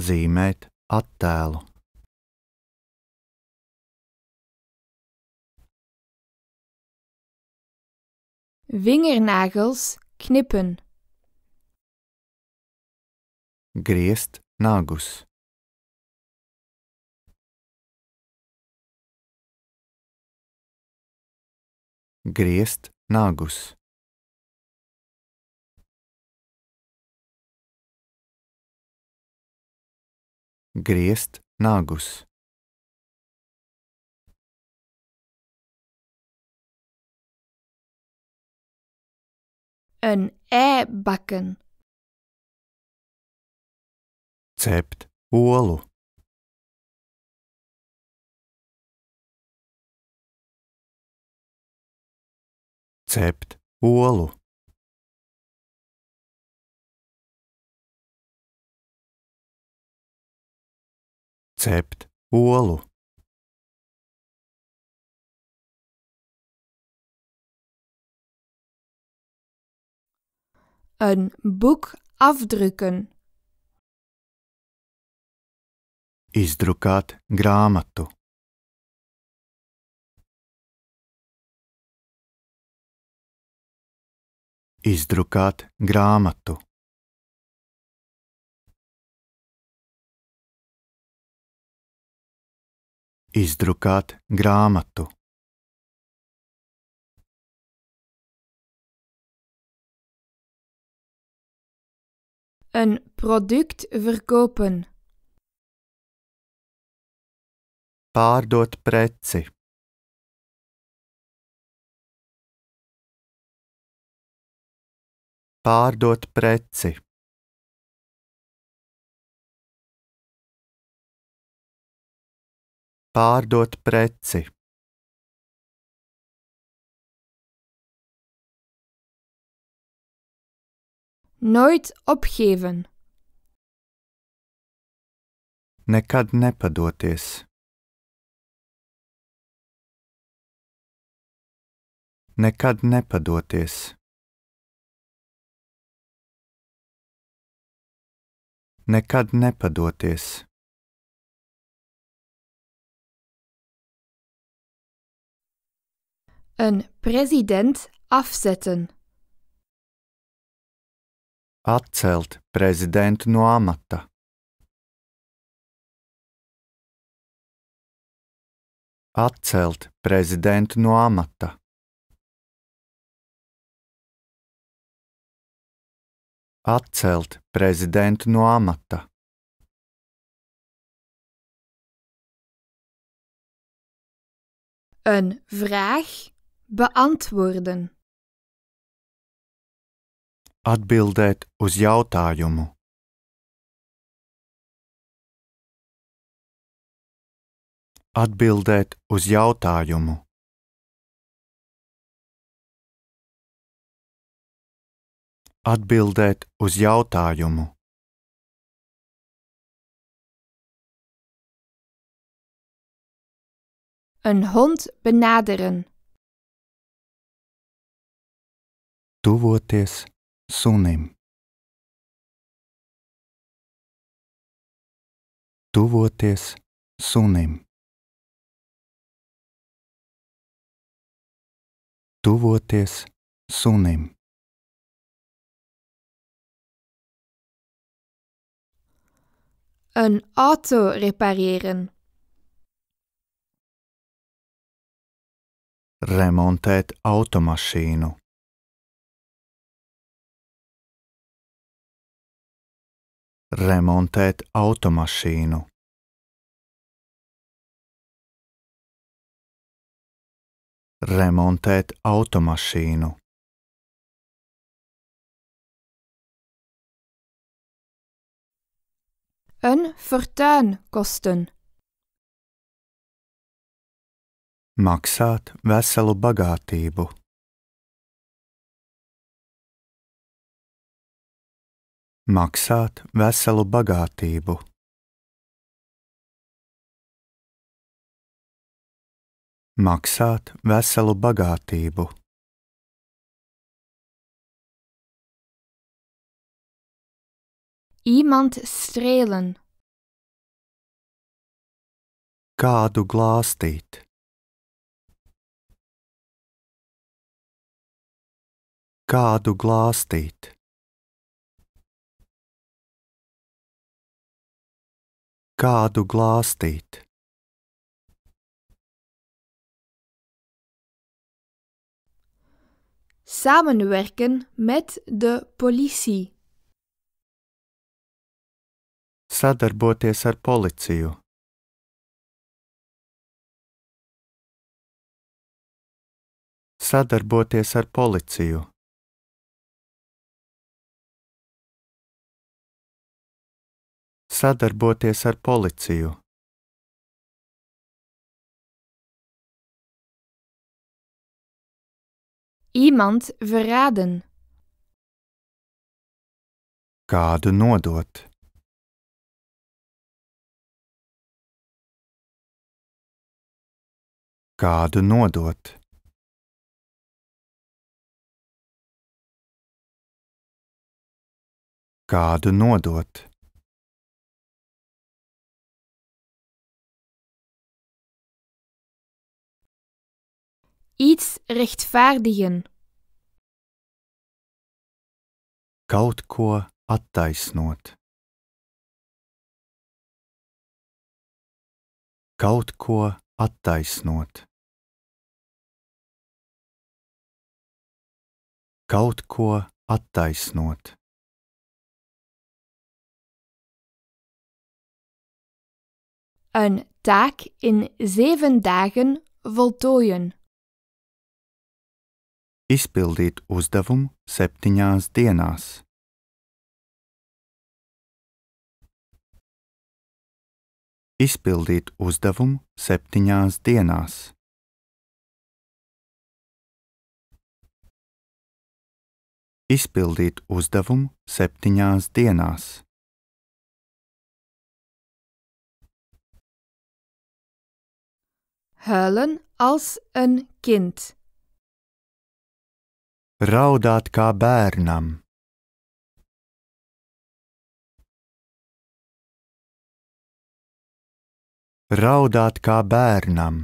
zīmēt attēlu. Vingernagels knippen. Griezt nagus. Griezt nagus. griezt nagus. Een ē bakken. Cept olu. Cept olu. cept olu. Een boek afdrukken. Izdrukāt grāmatu. Izdrukāt grāmatu. izdrukāt grāmatu. Een product verkopen. Pārdot preci. Pārdot preci. Pārdot preci. Nooit opgeven. Nekad nepadoties. Nekad nepadoties. Nekad nepadoties. Een president afzetten. Atcelt prezidentu no amata. Atcelt prezidentu no amata. Atcelt prezidentu no amata. Een vraag Beantwoorden. Atbildēt uz jautājumu. Atbildēt uz jautājumu. Atbildēt uz jautājumu. Een hond benaderen. tuvoties sunim. Tuvoties sunim. Tuvoties sunim. Een auto repareren. Remontēt automašīnu. remontēt automašīnu. Remontēt automašīnu. Een fortuin kosten. Maksāt veselu bagātību. maksāt veselu bagātību. Maksāt veselu bagātību. Iemand strēlen. Kādu glāstīt? Kādu glāstīt? kādu glāstīt. Samenwerken met de politie. Sadarboties ar policiju. Sadarboties ar policiju. sadarboties ar policiju. Iemand verraden. Kādu nodot? Kādu nodot? Kādu nodot? Iets rechtvaardigen. Kaut ko attaisnot. Kaut ko attaisnot. Kaut ko attaisnot. Een taak in zeven dagen voltooien. Izpildīt uzdevumu septiņās dienās. Izpildīt uzdevumu septiņās dienās. Izpildīt uzdevumu septiņās dienās. Huilen als een kind. raudāt kā bērnam. Raudāt kā bērnam.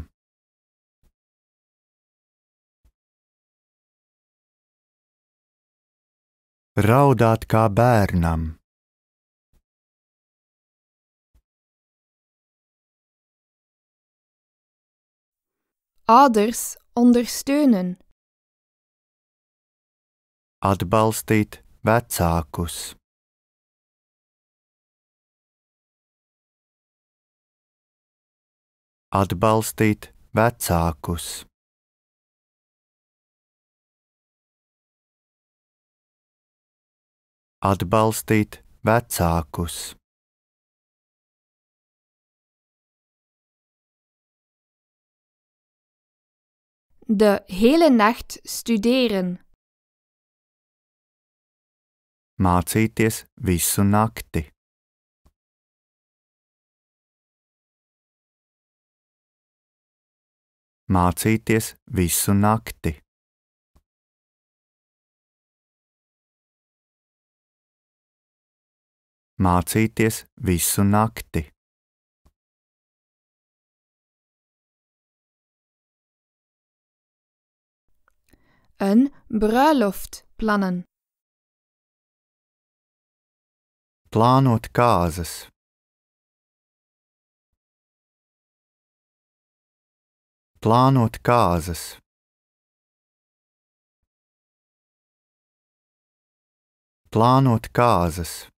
Raudāt kā bērnam. Ouders ondersteunen. Atbalstīt vecākus. Atbalstīt vecākus. Atbalstīt vecākus. De hele nacht studeren. mācīties visu nakti. Mācīties visu nakti. Mācīties visu nakti. Een bruiloft plannen. plānot kāzas. Plānot kāzas. Plānot kāzas.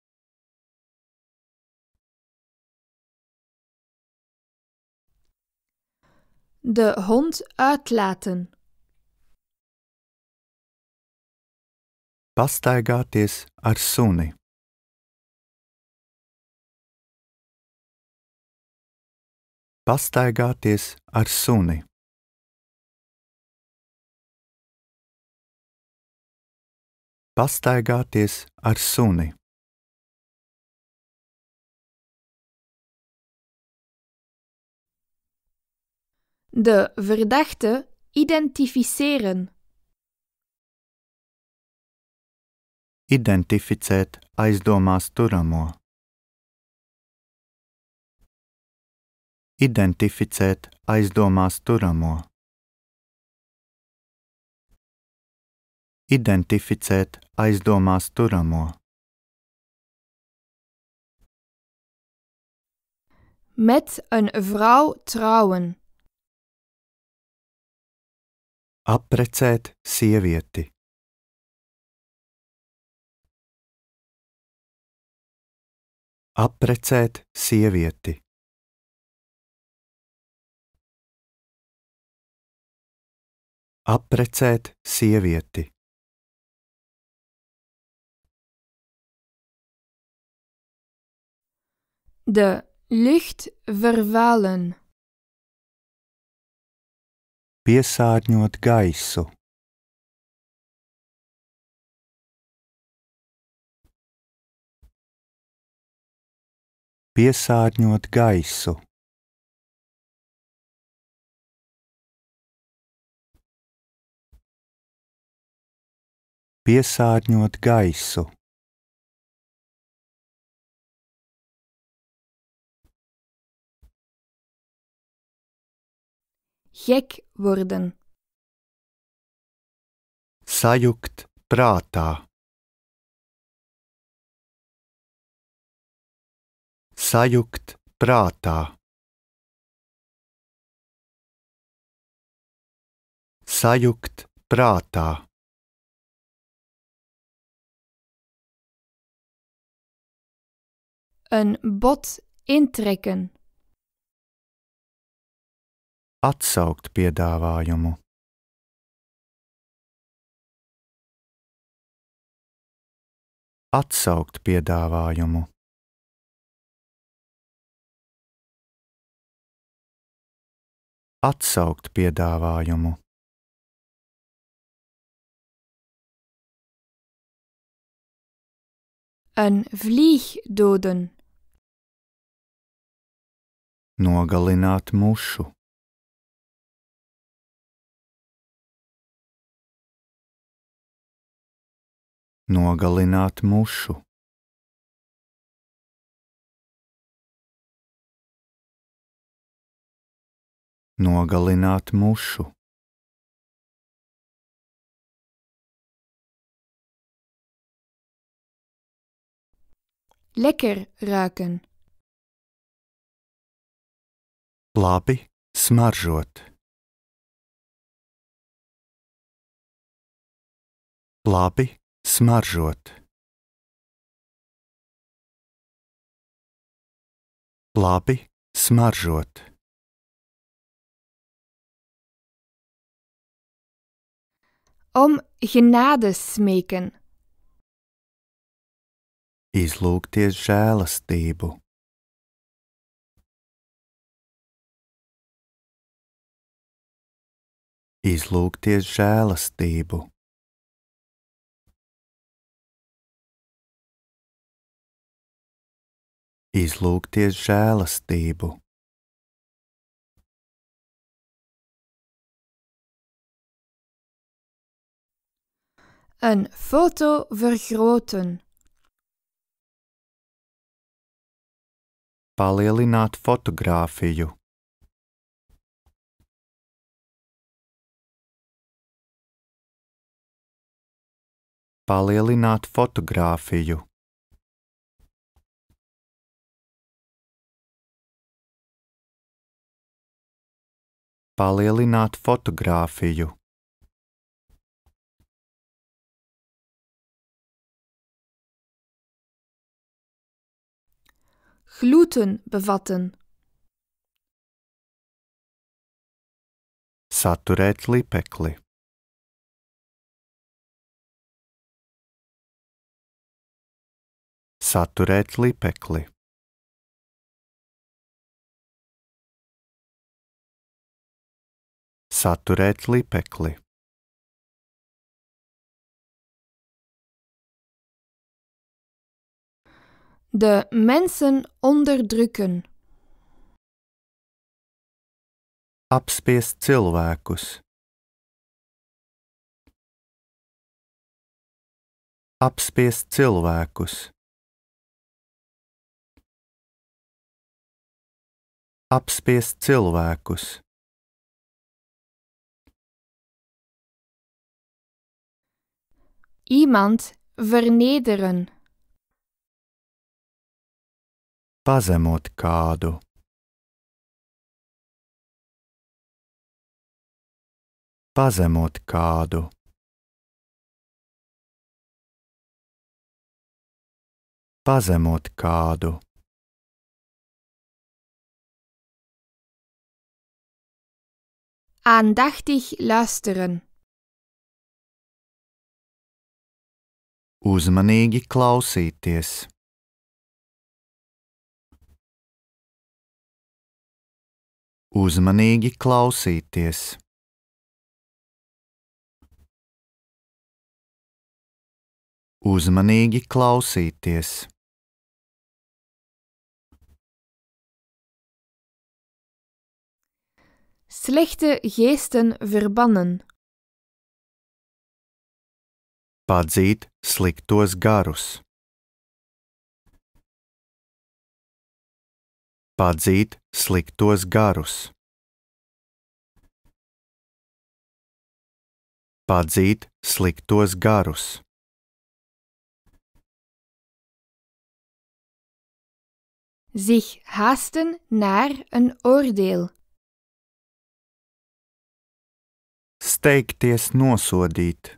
De hond uitlaten. Pastaigāties ar suni. pastaigāties ar suni. Pastaigāties ar suni. De verdachte identificeren. Identificēt aizdomās turamo. identificēt aizdomās turamo. Identificēt aizdomās turamo. Met een vrouw trouwen. Apprecēt sievieti. Apprecēt sievieti. apprecēt sievieti. De licht vervalen. Piesārņot gaisu. Piesārņot gaisu. piesārņot gaisu. Gek worden. Sajukt prātā. Sajukt prātā. Sajukt prātā. een bot intrekken. Atsaukt piedāvājumu. Atsaukt piedāvājumu. Atsaukt piedāvājumu. Een vlieg doden. nogalināt mušu. Nogalināt mušu. Nogalināt mušu. Lekker ruiken. Labi smaržot. Labi smaržot. Labi smaržot. Om genade smeken. Izlūgties žēlastību. izlūgties žēlastību. Izlūgties žēlastību. Een foto vergroten. Palielināt fotografiju. Palielināt fotografiju. Palielināt fotografiju. gluten bevatten. Saturēt lipekli. saturēt lipekli. Saturēt lipekli. de mensen onderdrukken. Apspiest cilvēkus. Apspiest cilvēkus. apspiest cilvēkus. Iemand vernederen. Pazemot kādu. Pazemot kādu. Pazemot kādu. andächtig lästern. Uzmanīgi klausīties. Uzmanīgi klausīties. Uzmanīgi klausīties. Slechte geesten verbannen. Padzīt sliktos garus. Padzīt sliktos garus. Padzīt sliktos garus. zich haasten naar een oordeel. steigties nosodīt.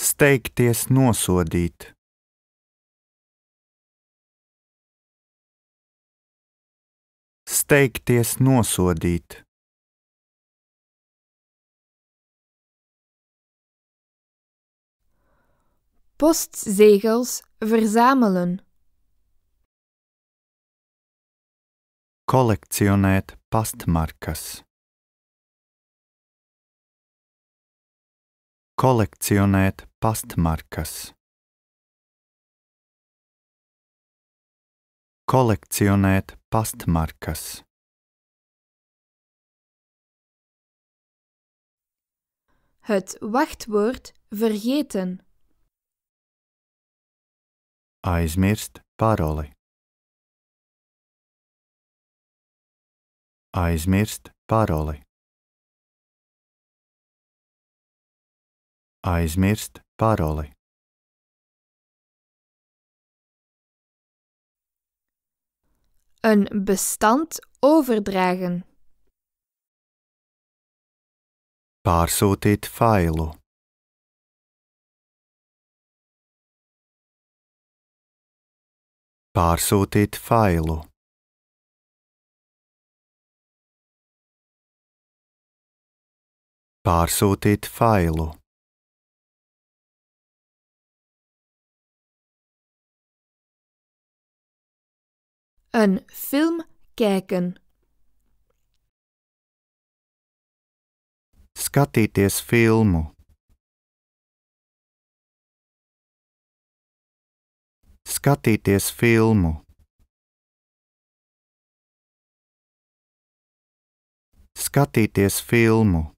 Steigties nosodīt. Steigties nosodīt. Postziegels verzamelen. Kolekcionēt pastmarkas. Kolekcionēt pastmarkas. Kolekcionēt pastmarkas. Het wachtwoord vergeten. Aizmirst paroli. Aizmirst paroli. Aizmirst paroli. Een bestand overdragen. Pārsūtīt failu. Pārsūtīt failu. Pārsūtīt failu. Een film kijken. Skatīties filmu. Skatīties filmu. Skatīties filmu.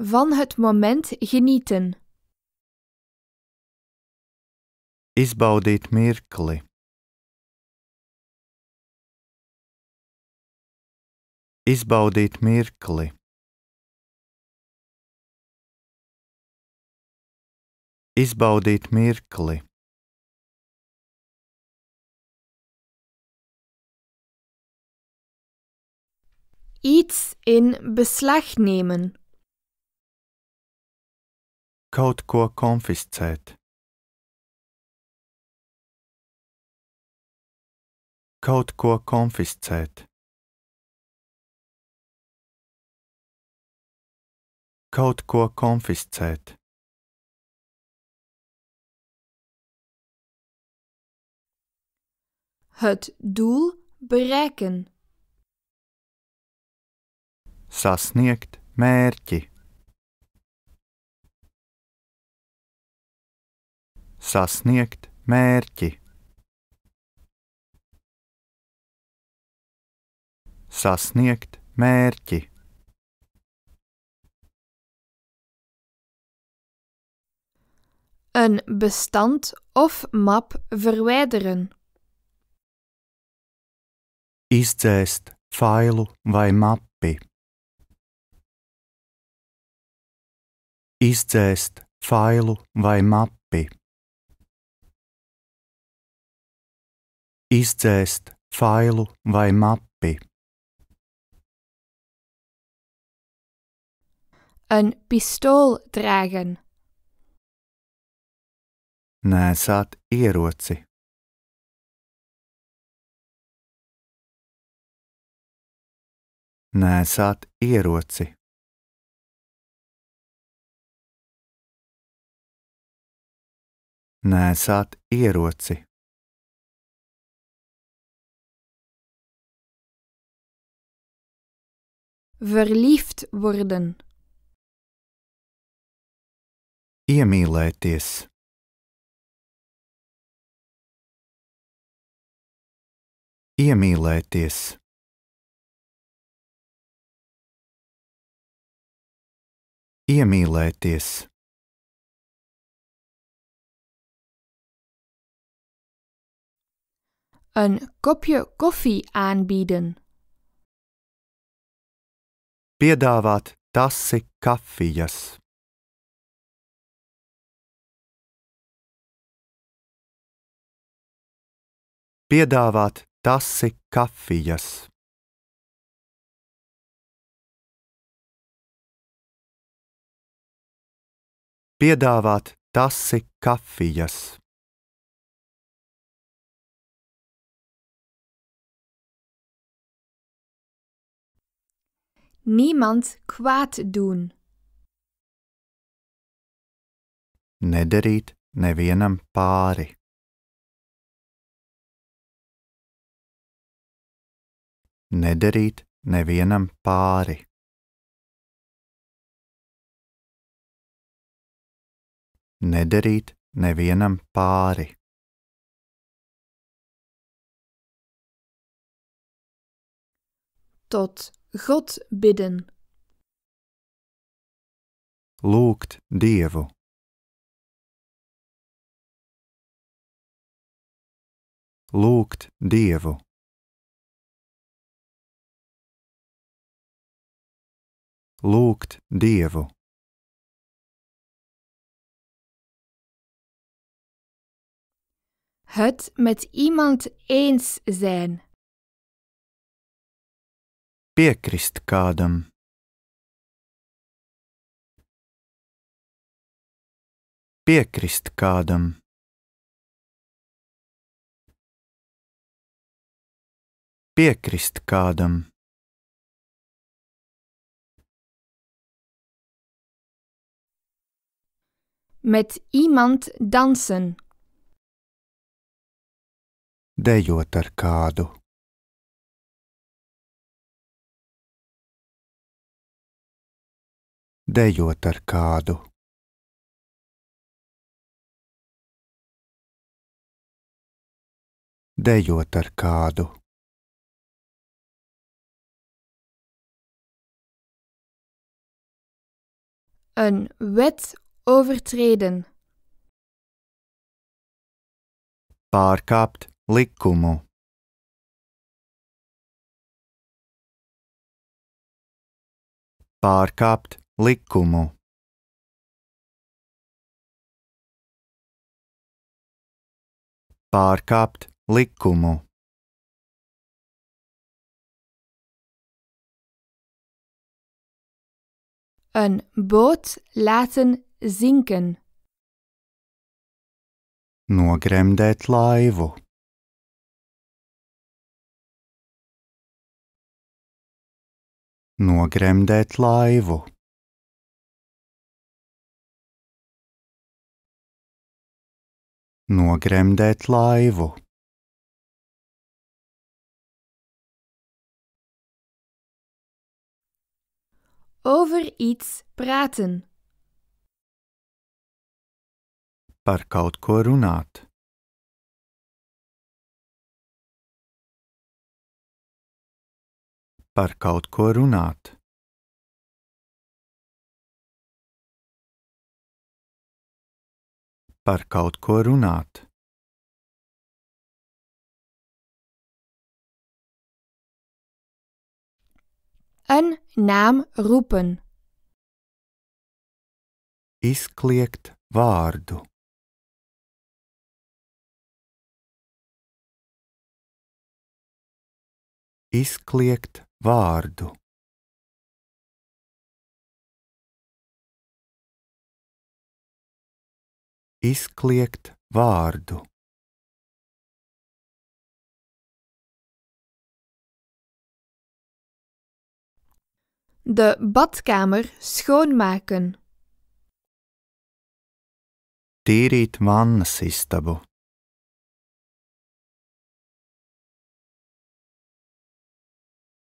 Van het moment genieten. Izbaudiet mirkli. Izbaudiet mirkli. Izbaudiet mirkli. Iets in beslag nemen. kaut ko konfiscēt. Kaut ko konfiscēt. Kaut ko konfiscēt. Het doel bereiken. Sasniegt mērķi. sasniegt mērķi. Sasniegt mērķi. Een bestand of map verwijderen. Izdzēst failu vai mapi. Izdzēst failu vai mapi. izdzēst failu vai mapi. Een pistool dragen. Nēsāt ieroci. Nēsāt ieroci. Nēsāt ieroci. Verliefd worden. Iemīlēties. Iemīlēties. Iemīlēties. Een kopje koffie aanbieden. piedāvāt tasi kafijas. Piedāvāt tasi kafijas. Piedāvāt tasi kafijas. Niemand kwaad doen. Nedarīt nevienam pāri. Nedarīt nevienam pāri. Nedarīt nevienam pāri. Tot God bidden. Loogt Dievu. Loogt Dievu. Loogt Dievu. Het met iemand eens zijn. piekrist kādam. Piekrist kādam. Piekrist kādam. Met iemand dansen. Dejot ar kādu. dejot ar kādu. Dejot ar kādu. Een wet overtreden. Pārkāpt likumu. Pārkāpt likumu pārkāpt likumu. Een boot laten zinken. Nogremdēt laivu. Nogremdēt laivu. Nogremdēt laivu. Over iets praten. Par kaut ko runāt. Par kaut ko runāt. par kaut ko runāt. Een naam roepen. Izkliegt vārdu. Izkliegt vārdu. izkliegt vārdu. De badkamer schoonmaken. Tīrīt vannas istabu.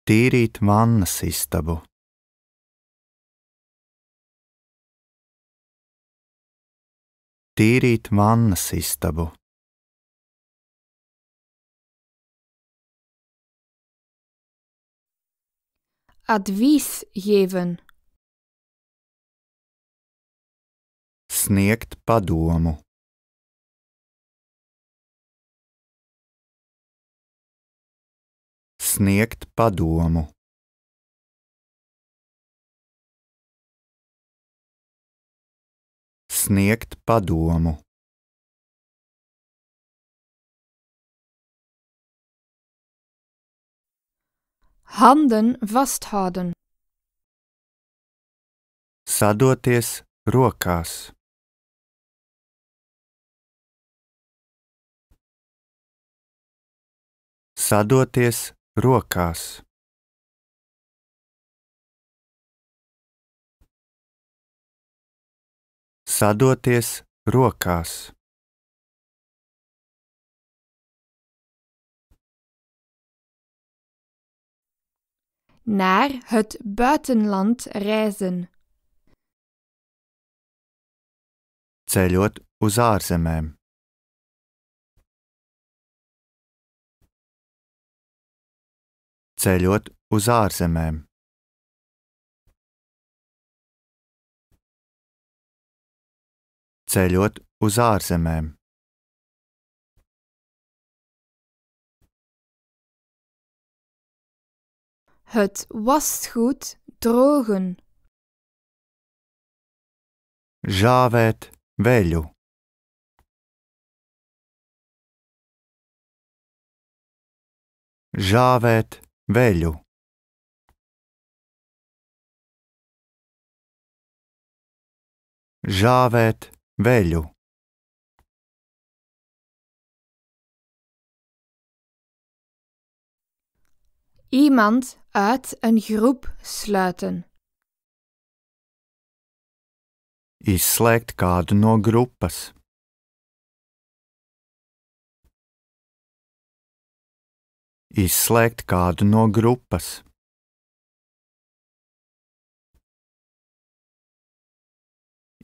Tīrīt vannas istabu. tīrīt vannas istabu. Advies geven. Sniegt padomu. Sniegt padomu. sniegt padomu. Handen vasthouden. Sadoties rokās. Sadoties rokās. sadoties rokās. Naar het buitenland reizen. Ceļot uz ārzemēm. Ceļot uz ārzemēm. ceļot uz ārzemēm. Het wasgoed drogen. Žāvēt veļu. Žāvēt veļu. Žāvēt Veļu. Iemand uit een groep sluiten. Izslēgt kādu no grupas. Izslēgt kādu no grupas.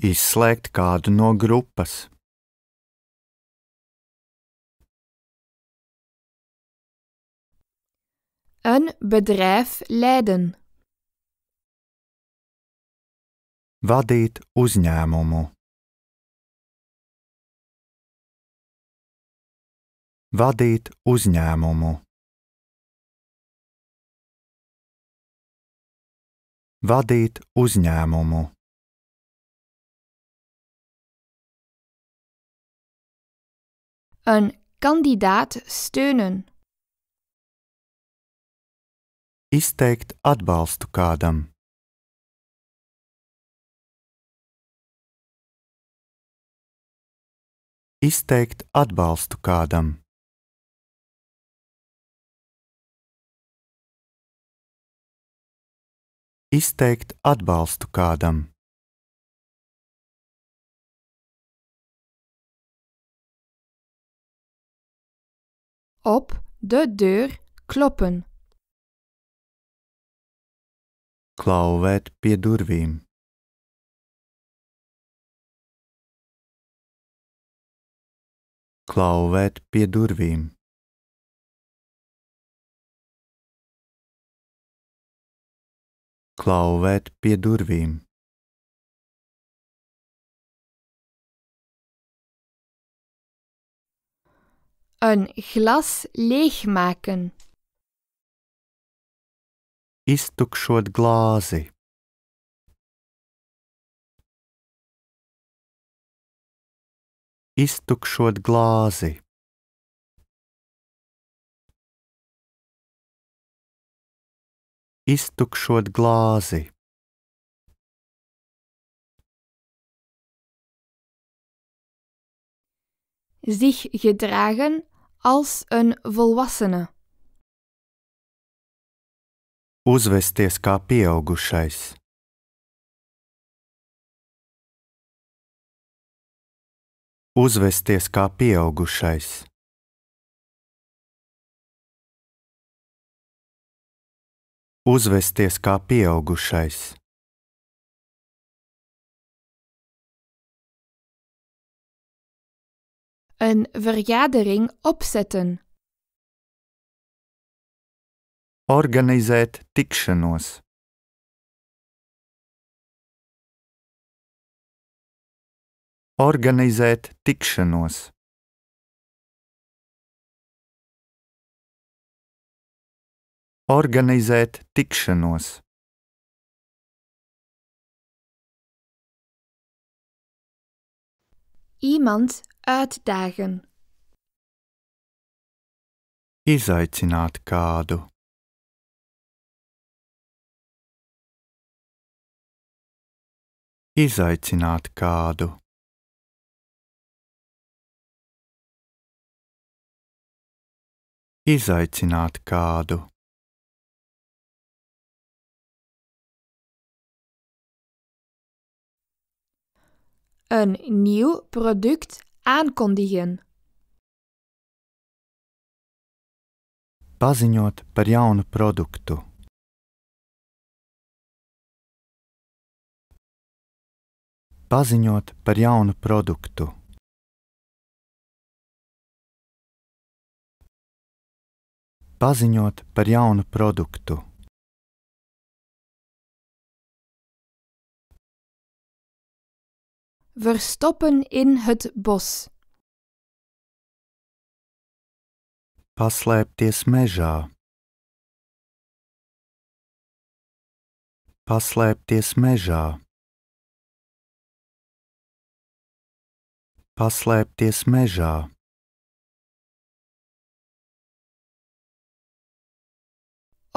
izslēgt kādu no grupas. Een bedrijf leiden. Vadīt uzņēmumu. Vadīt uzņēmumu. Vadīt uzņēmumu. een kandidaat steunen. Izteikt atbalstu kādam. Izteikt atbalstu kādam. Izteikt atbalstu kādam. op de deur kloppen. Klauvēt pie durvīm. Klauvēt pie durvīm. Klauvēt pie durvīm. Een glas leegmaken. Istukšot glāzi. Istukšot glāzi. Istukšot glāzi. zich gedragen als een volwassene. Uzvesties kā pieaugušais. Uzvesties kā pieaugušais. Uzvesties kā pieaugušais. een vergadering opzetten. Organizēt tikšanos. Organizēt tikšanos. Organizēt tikšanos. Iemand uitdagen. Izaicināt kādu. Izaicināt kādu. Izaicināt kādu. een nieuw product aankondigen. Paziņot par jaunu produktu. Paziņot par jaunu produktu. Paziņot par jaunu produktu. Verstoppen in het bos. Paslēpties mežā. Paslēpties mežā. Paslēpties mežā.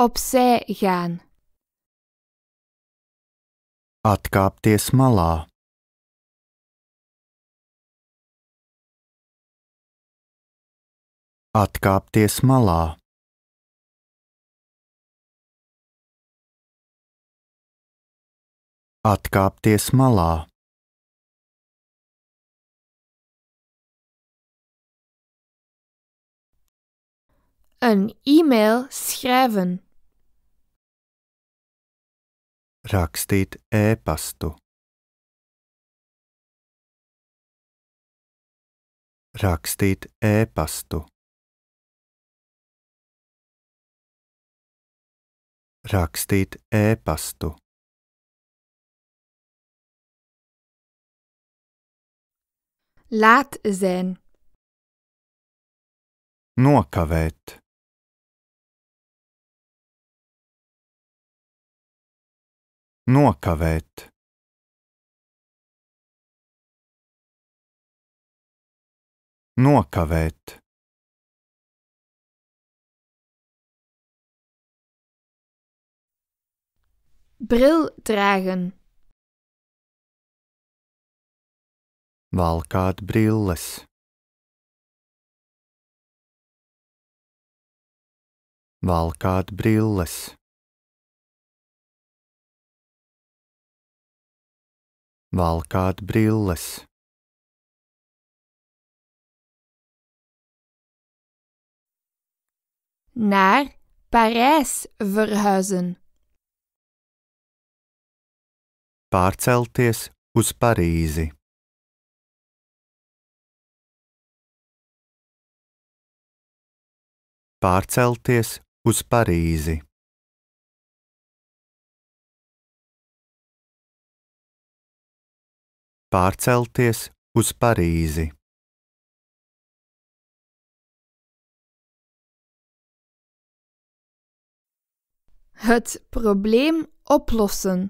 Opzij gaan. Atkāpties malā. atkāpties malā. Atkāpties malā. Een e-mail schrijven. Rakstīt e-pastu. Rakstīt e-pastu. rakstīt ēpastu. Lēt zēn. Nokavēt. Nokavēt. Nokavēt. Bril dragen. Valkaat brilles. Valkaat brilles. Valkaat brilles. Naar Parijs verhuizen. pārcelties uz Parīzi. Pārcelties uz Parīzi. Pārcelties uz Parīzi. Het probleem oplossen.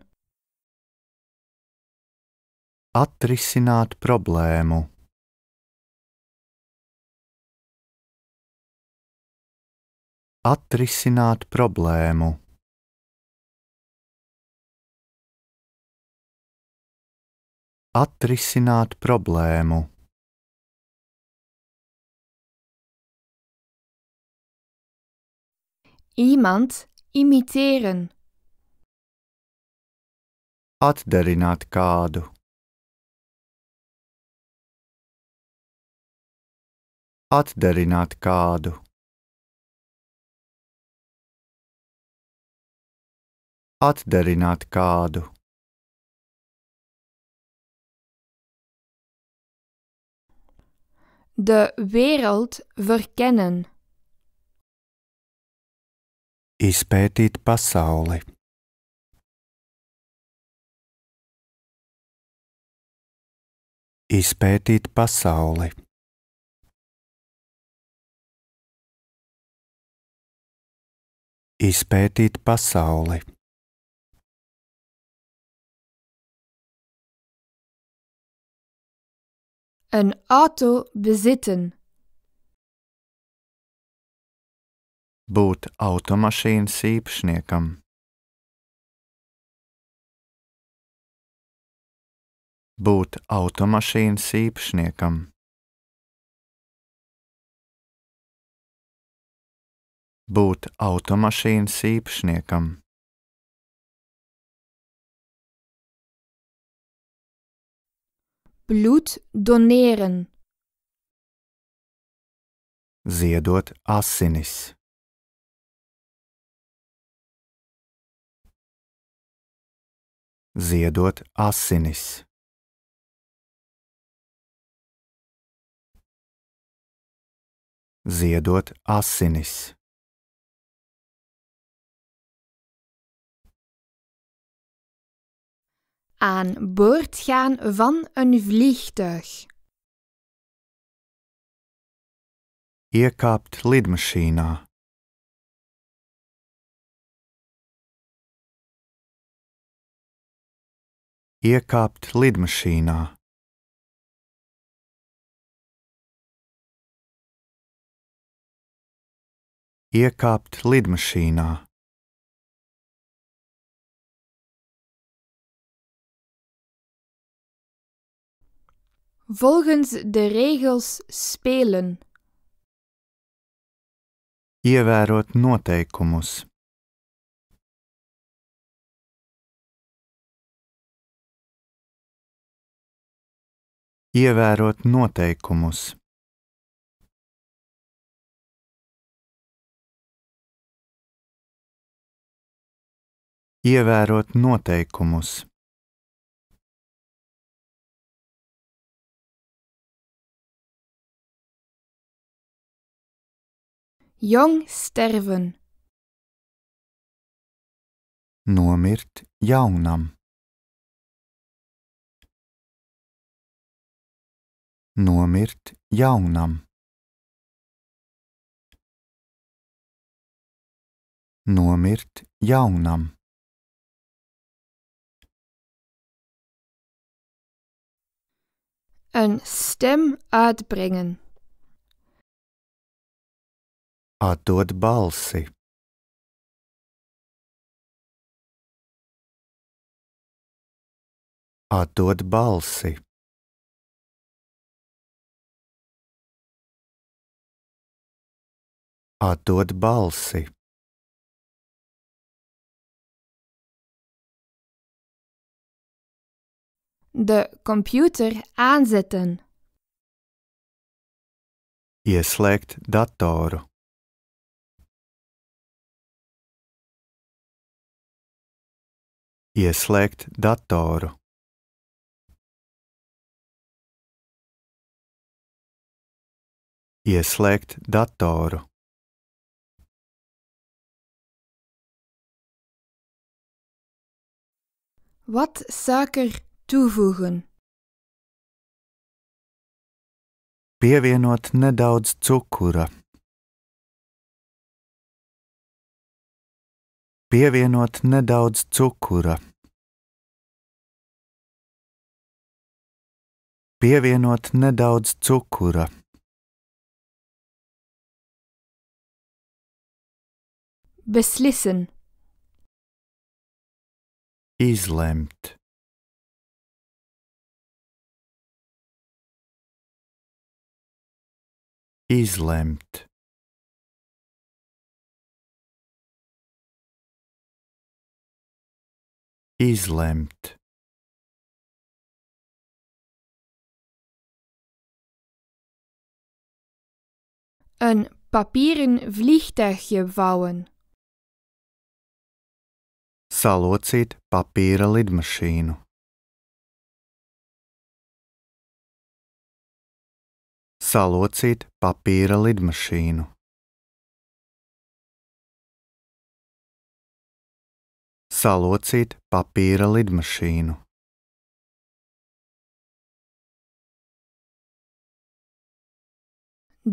Atrisināt problēmu. Atrisināt problēmu. Atrisināt problēmu. Iemand imiteren. Atdarināt kādu. Atdarināt kādu. Atdarināt kādu. De wereld verkennen. Izpētīt pasauli. Izpētīt pasauli. Izpētīt pasauli. Ein Auto besitzen. Būt automašīnas īpašniekam. Būt automašīnas īpašniekam. būt automašīnas īpašniekam. Bloed doneren. Ziedot asinis. Ziedot asinis. Ziedot asinis. aan boord gaan van een vliegtuig. Iekāpt lidmašīnā. Iekāpt lidmašīnā. iekāpt lidmašīnā. Volgens de regels spelen. Ievērot noteikumus. Ievērot noteikumus. Ievērot noteikumus. Jong sterven. Nomirt jaunam. Nomirt jaunam. Nomirt jaunam. Een stem uitbrengen. Atdod balsi! Atdod balsi! Atdod balsi! De computer aanzetten. Ieslēgt datoru. Ieslēgt datoru. Ieslēgt datoru. Wat zaker toevoegen? Pievienot nedaudz cukura. pievienot nedaudz cukura. Pievienot nedaudz cukura. Beslissen. Izlemt. Izlemt. izlemt. Een papieren vliegtuigje bouwen. Salocīt papīra lidmašīnu. Salocīt papīra lidmašīnu. salocīt papīra lidmašīnu.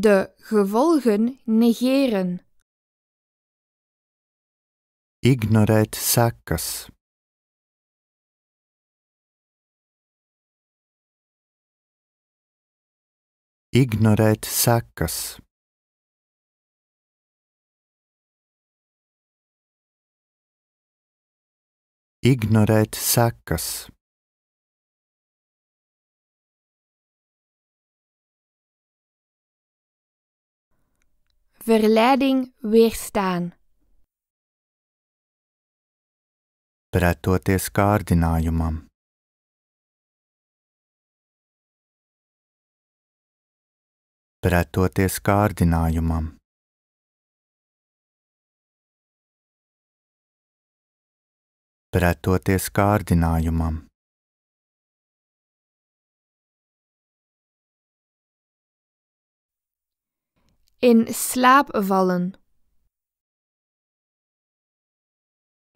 De gevolgen negeren. Ignorēt sekas. Ignorēt sekas. Ignorēt sekas. Verleiding weerstaan. Pretoties kārdinājumam. Pretoties kārdinājumam. pretoties kārdinājumam. In slaap vallen.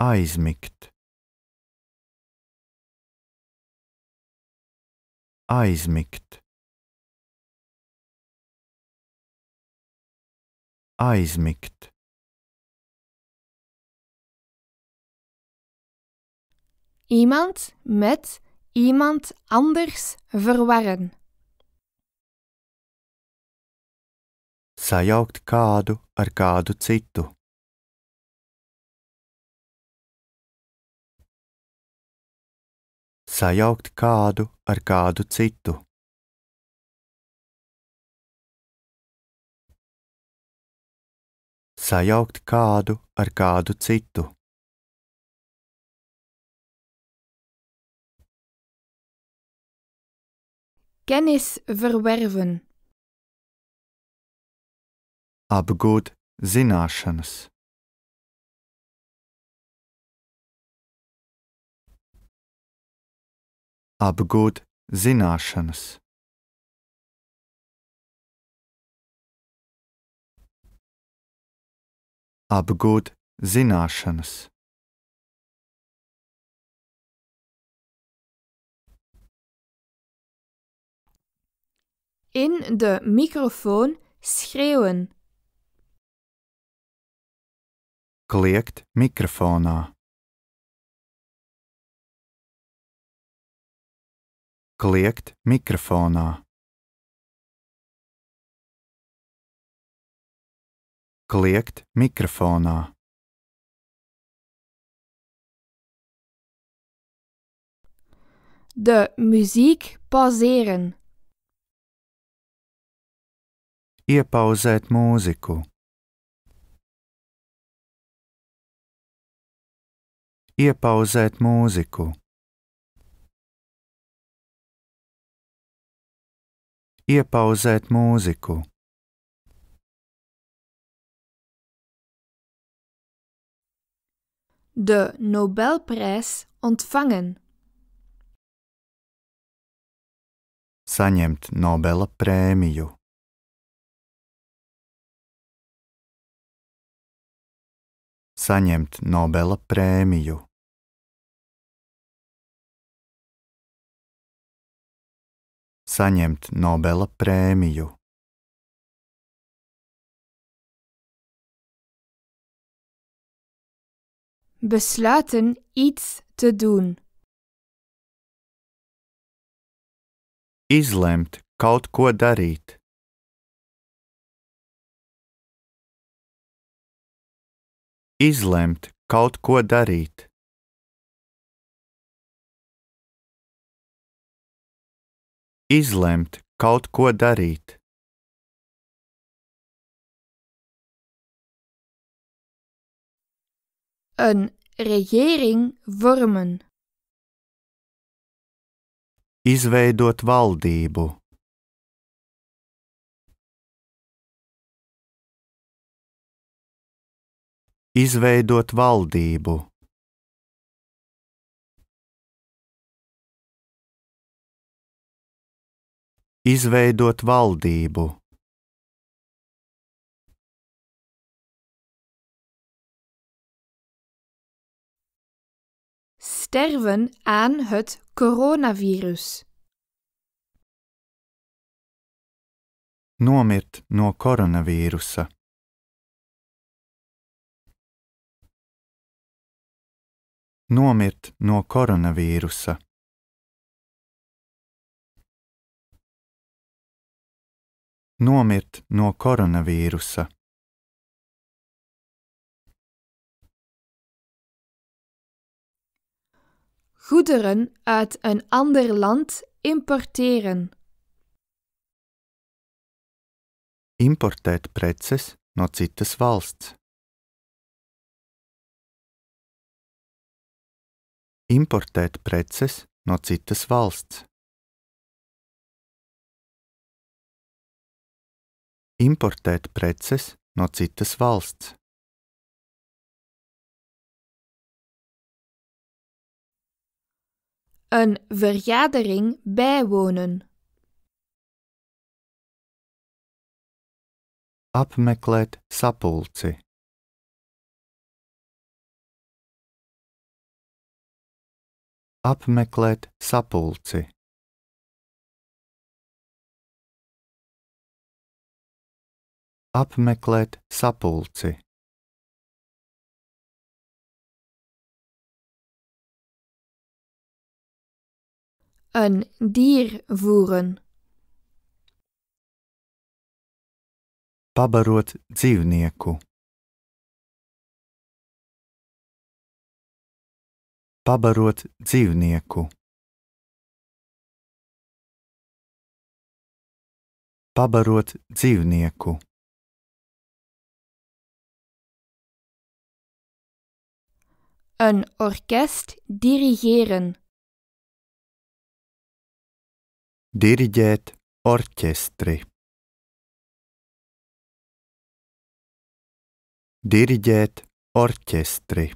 Aizmigt. Aizmigt. Aizmigt. iemand met iemand anders verwarren. Sajaukt kādu ar kādu citu. Sajaukt kādu ar kādu citu. sajaukt kādu ar kādu citu. Kennis verwerven. Abgod zinašanas. Apgūt zināšanas. Apgūt zināšanas. in de microfoon schreeuwen. Klikt microfoon Klikt Microfona. Klikt Microfona De muziek pauzeren. iepauzēt mūziku. Iepauzēt mūziku. Iepauzēt mūziku. de Nobelprijs ontvangen. Saņemt Nobela prēmiju. saņemt Nobela prēmiju. Saņemt Nobela prēmiju. Besluiten iets te doen. Izlemt kaut ko darīt. izlemt, kaut ko darīt. Izlemt, kaut ko darīt. Een regering vormen. Izveidot valdību. izveidot valdību. Izveidot valdību. Sterven aan het coronavirus. Nomirt no koronavīrusa. nomirt no koronavīrusa. Nomirt no koronavīrusa. goederen uit een ander land importeren. Importēt preces no citas valsts. importēt preces no citas valsts. Importēt preces no citas valsts. Een vergadering bijwonen. Apmeklēt sapulci. apmeklēt sapulci. Apmeklēt sapulci. Een dier voeren. Pabarot dzīvnieku. pabarot dzīvnieku. Pabarot dzīvnieku. Een orkest dirigeren. Diriģēt orķestri. Diriģēt orķestri.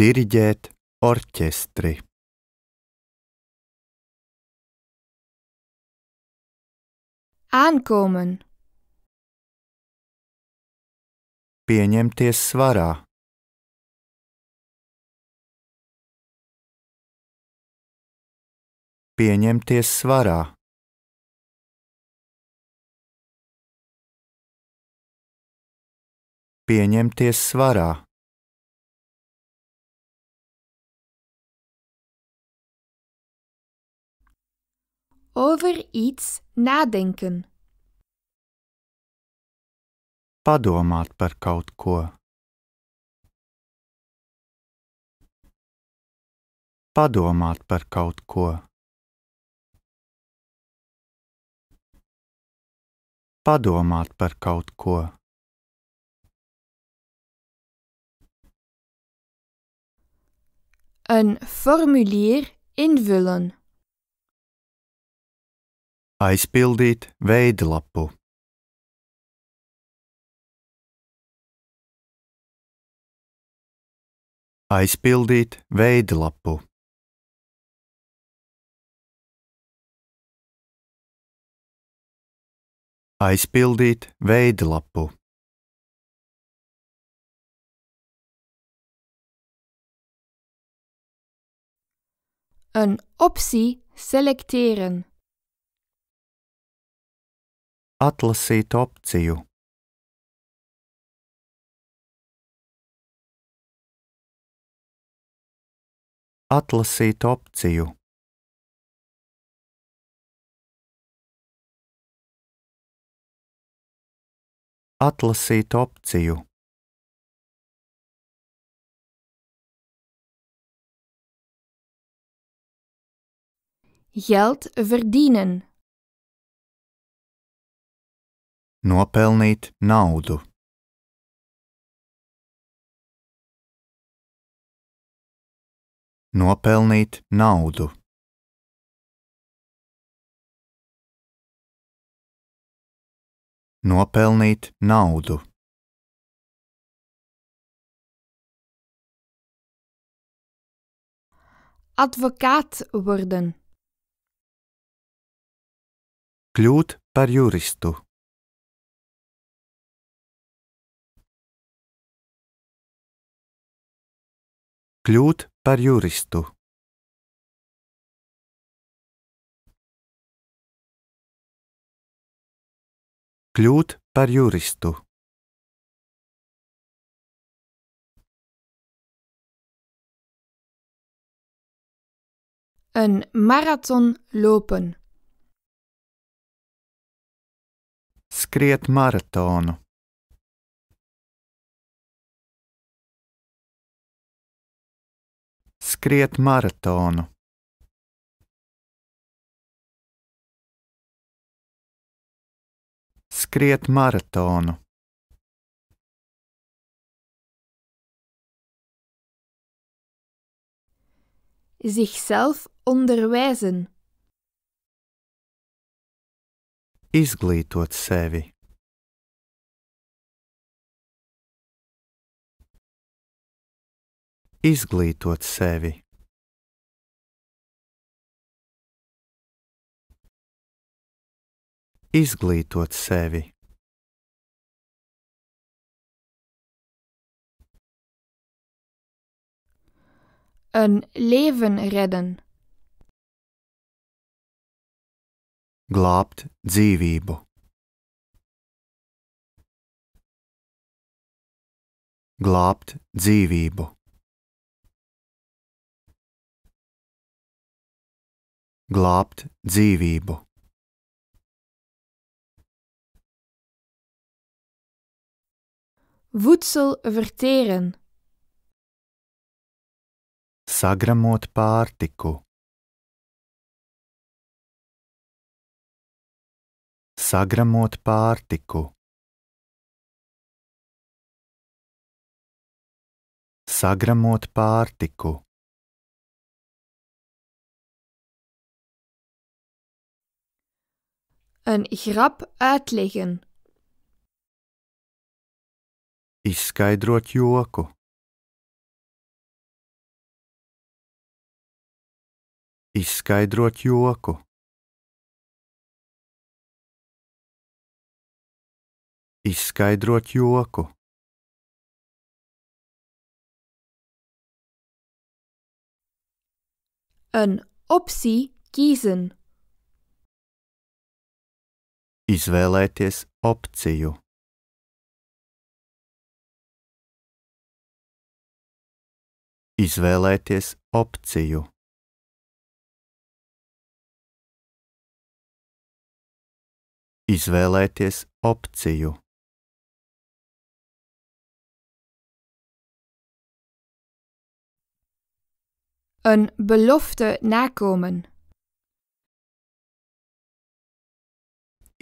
diriģēt orķestri. Ankomen. Pieņemties svarā. Pieņemties svarā. Pieņemties svarā. Over iets nadenken. Padomāt per kaut ko. Padomāt per kaut ko. Padomāt par kaut ko. Een formulier invullen. Hij speelde het weidelappo. Hij speelde het weidelappo. Hij speelde het weidelappo. Een optie selecteren. atlasīt opciju. Atlasīt opciju. Atlasīt opciju. Geld verdienen. Nopelnīt naudu. Nopelnīt naudu. Nopelnīt naudu. Advocaat worden. Kļūt par juristu. Kļūt par juristu. Kļūt par juristu. Een marathon lopen. Skriet maratonu. skriet maratonu. Skriet maratonu. Zichzelf onderwijzen. Izglītot sevi. izglītot sevi. Izglītot sevi. Een leven redden. Glābt dzīvību. Glābt dzīvību. glābt dzīvību. Voedsel verteren. Sagramot pārtiku. Sagramot pārtiku. Sagramot pārtiku. Een grap uitleggen. Izskaidrot joku. Izskaidrot joku. Izskaidrot joku. Een optie kiezen. Izvēlēties opciju. Izvēlēties opciju. Izvēlēties opciju. Een belofte nakomen.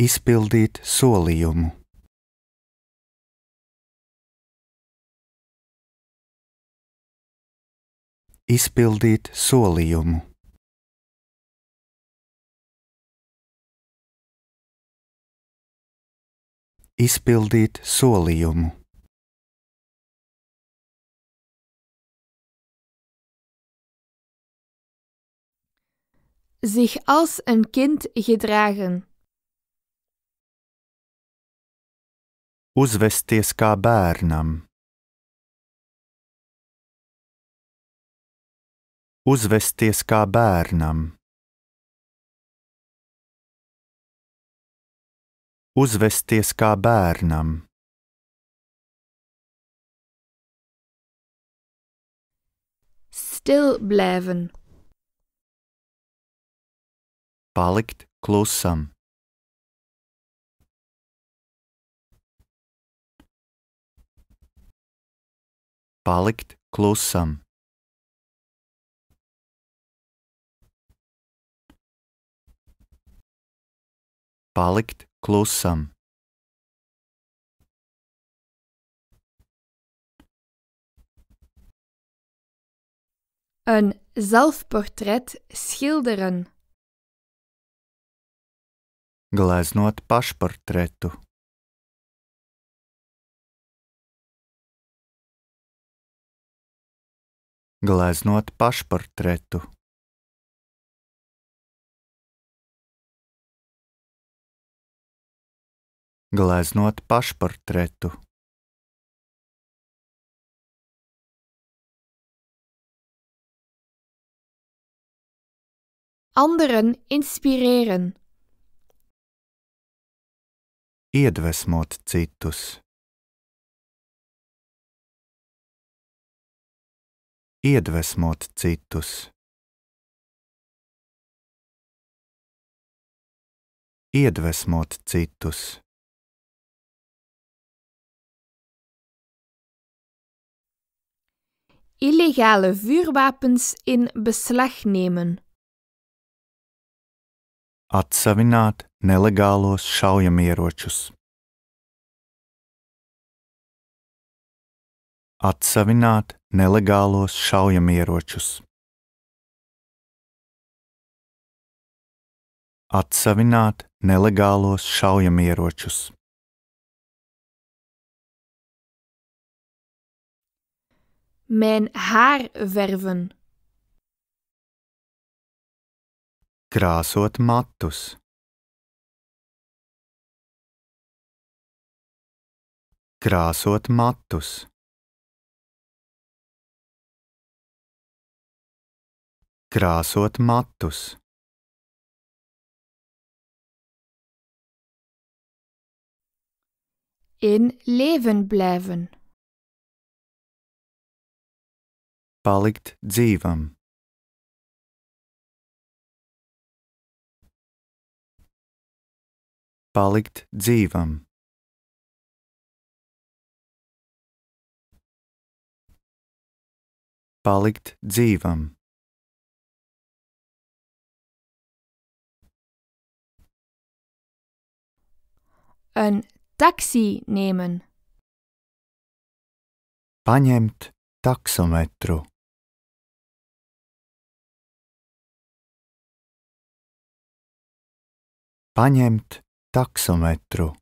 izpildīt solījumu. Izpildīt solījumu. Izpildīt solījumu. Zich als een kind gedragen. uzvesties kā bērnam. Uzvesties kā bērnam. Uzvesties kā bērnam. Still blijven. Palikt klusam. palikt klusam. Palikt klusam. Een zelfportret schilderen. Gleznot pašportretu. gleznot pašportretu. Gleznot pašportretu. Anderen inspireren. Iedvesmot citus. iedvesmot citus. Iedvesmot citus. Illegale vuurwapens in beslag nemen. Atsavināt nelegālos šaujamieročus. Atsavināt nelegālos šaujamieročus. Atsavināt nelegālos šaujamieročus. Mijn haar verven. Krāsot matus. Krāsot matus. krāsot matus. In leven blijven. Palikt dzīvam. Palikt dzīvam. Palikt dzīvam. Een taxi nemen. Paņemt taxometro. Paņemt taxometro.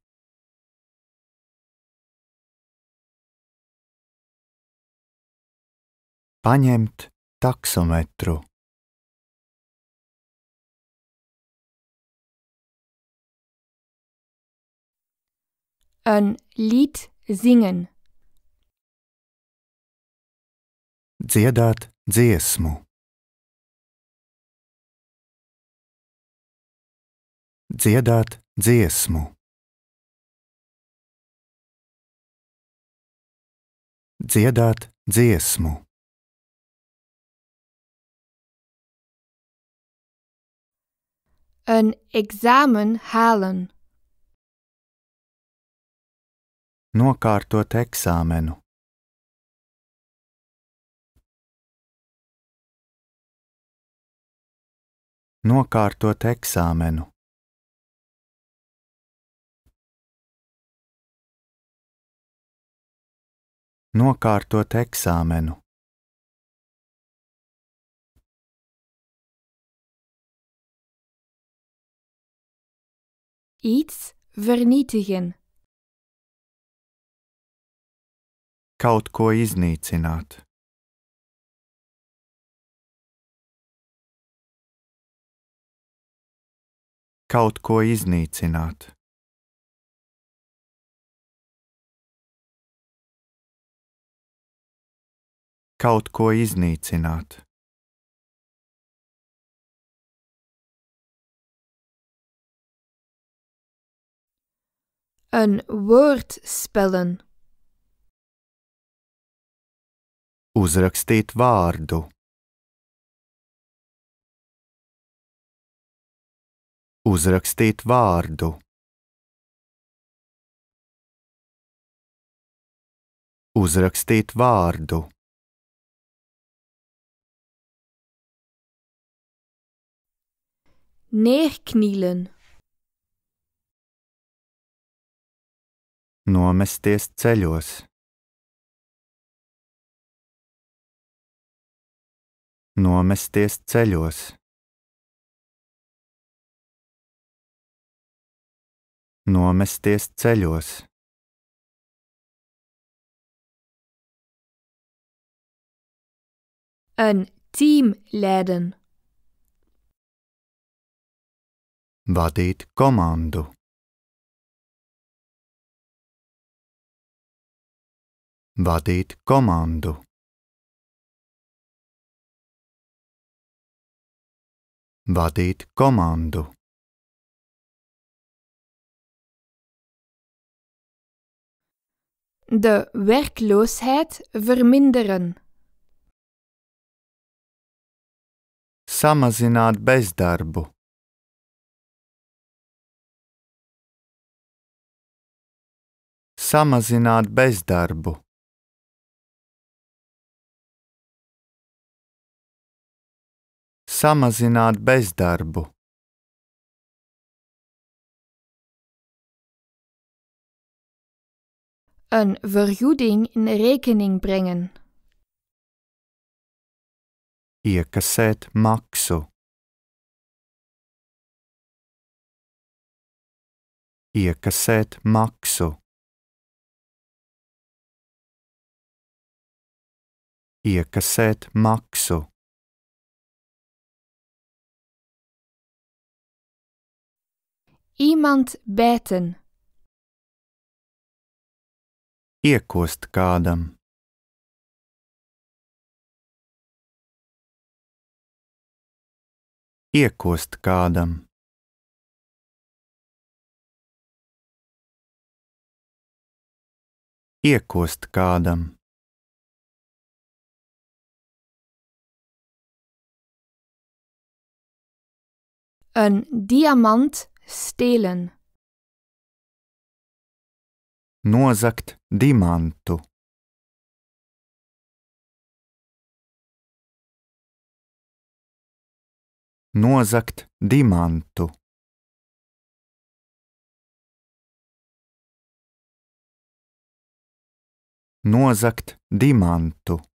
Paņemt taxometro. een lied zingen. Dziedāt dziesmu. Dziedāt dziesmu. Dziedāt dziesmu. Een examen halen. nokārtot eksāmenu. Nokārtot eksāmenu. Nokārtot eksāmenu. Iets vernietigen. kaut ko iznīcināt. Kaut ko iznīcināt. Kaut ko iznīcināt. Een woord spellen. Uzrakstīt vārdu. Uzrakstīt vārdu. Uzrakstīt vārdu. Neerknielen. Nomesties ceļos. nomesties ceļos. Nomesties ceļos. Een team leiden. Vadīt komandu. Vadīt komandu. vadīt komandu. De werkloosheid verminderen. Samazināt bezdarbu. Samazināt bezdarbu. samazināt bezdarbu. Een vergoeding in rekening brengen. Iekasēt maksu. Iekasēt maksu. Iekasēt maksu. Iemand beten. Iekost kādam. Iekost kādam. Iekost kādam. Een diamant stehlen. Nozakt dimantu. Nozakt dimantu. Nozakt dimantu.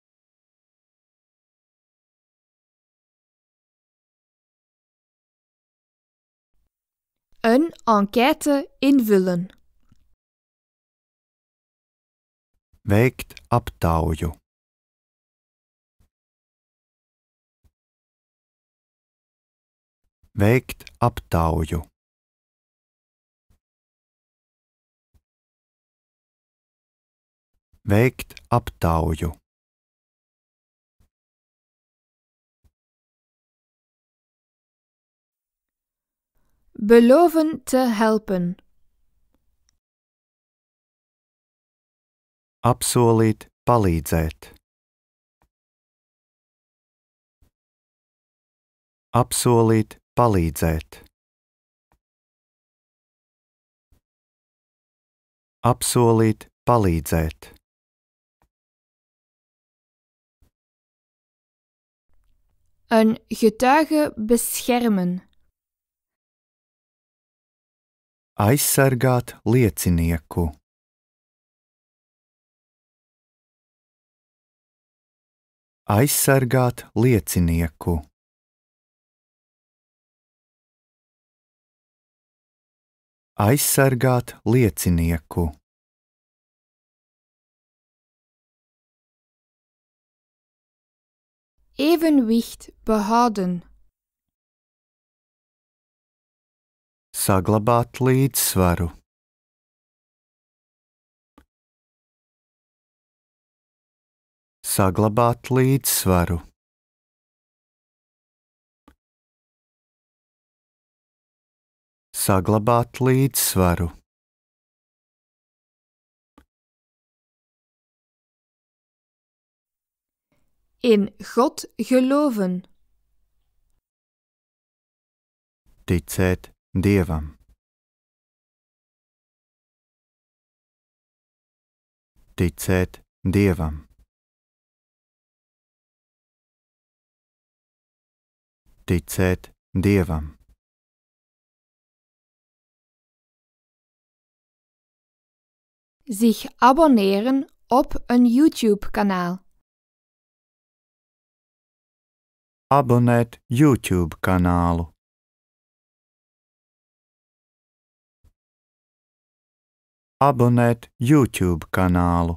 Een enquête invullen. Wijkt aptauju. Veikt aptauju. Wijkt aptauju. beloven te helpen. Absoluut, palīdzēt. Apsolīt palīdzēt. Apsolīt palīdzēt. Een getuige beschermen. Aizsargāt liecinieku. Aizsargāt liecinieku. Aizsargāt liecinieku. Evenwicht behouden. saglabāt līdzsvaru. Saglabāt līdzsvaru. Saglabāt līdzsvaru. In God geloven. Ticēt Dievam. Die Dievam. Devam. Dievam. Sich Zich abonneren op een YouTube-kanaal. Abonneer YouTube-kanaal. abonēt YouTube kanālu.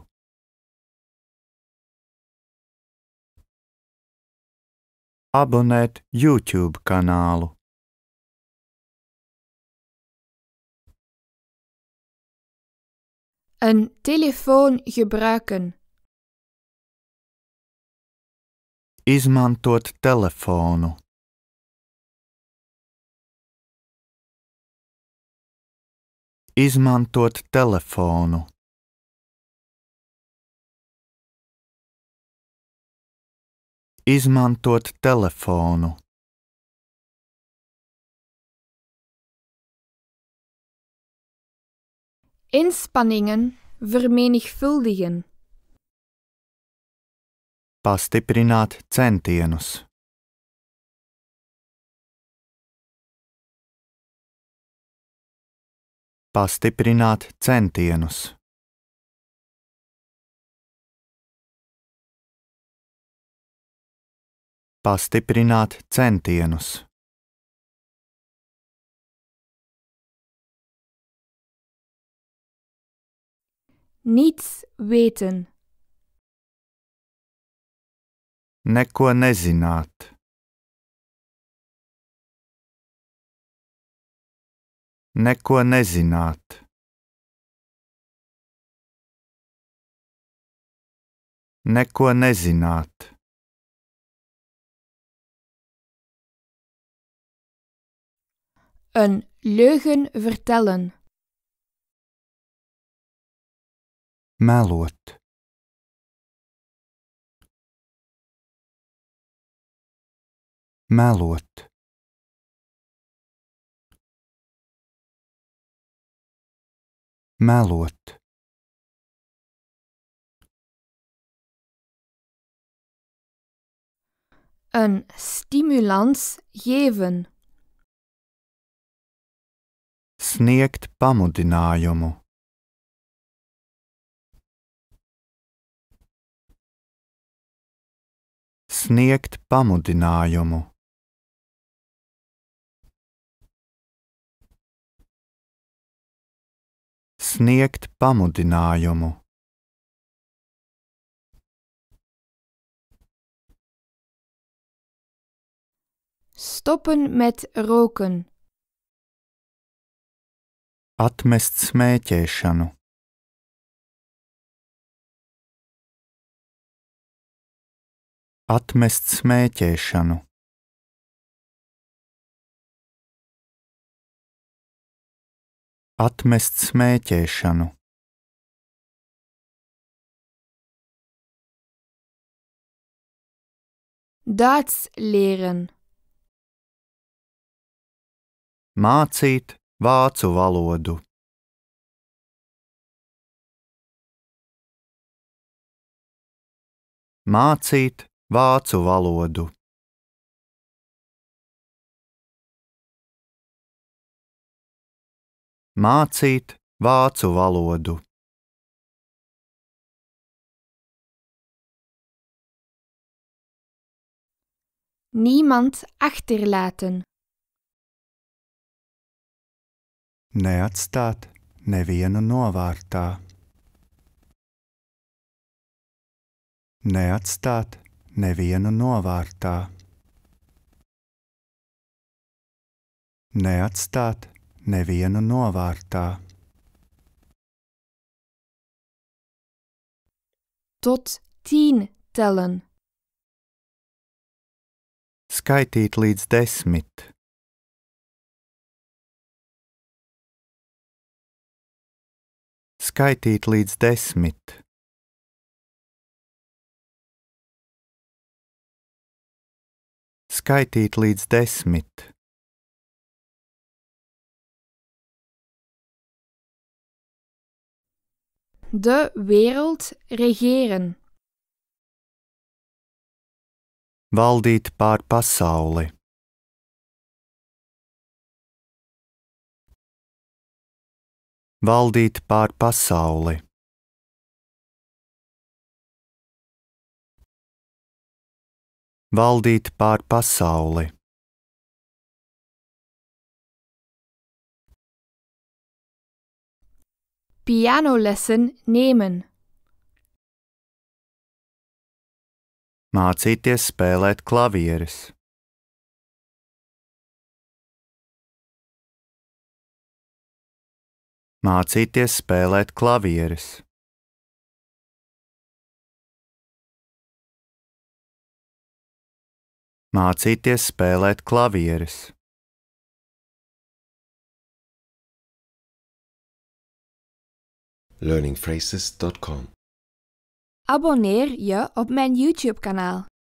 Abonēt YouTube kanālu. Een telefoon gebruiken. Izmantot telefonu. Izmantot telefonu. Izmantot telefonu. Inspanningen vermenigvuldigen. Pastiprināt centienus. pastiprināt centienus. Pastiprināt centienus. Niets weten. Neko nezināt. neko nezināt. Neko nezināt. Een leugen vertellen. Melot. Melot. melot. Een stimulans geven. Sniegt pamudinājumu. Sniegt pamudinājumu. sniegt pamudinājumu. Stoppen met roken. Atmest smēķēšanu. Atmest smēķēšanu. Atmest smēķēšanu. Dārts lehren. Mācīt vācu valodu. Mācīt vācu valodu. mācīt vācu valodu. Niemand achterlaten. Neatstāt nevienu novārtā. Neatstāt nevienu novārtā. Neatstāt nevienu novārtā. Tot tien tellen. Skaitīt līdz desmit. Skaitīt līdz desmit. Skaitīt līdz desmit. de wereld regeren. Valdīt pār pasauli. Valdīt pār pasauli. Valdīt pār pasauli. Pianolessen nehmen. Mācīties spēlēt klavieres. Mācīties spēlēt klavieres. Mācīties spēlēt klavieres. learningphrases.com. Abonneer je op mijn YouTube-kanaal.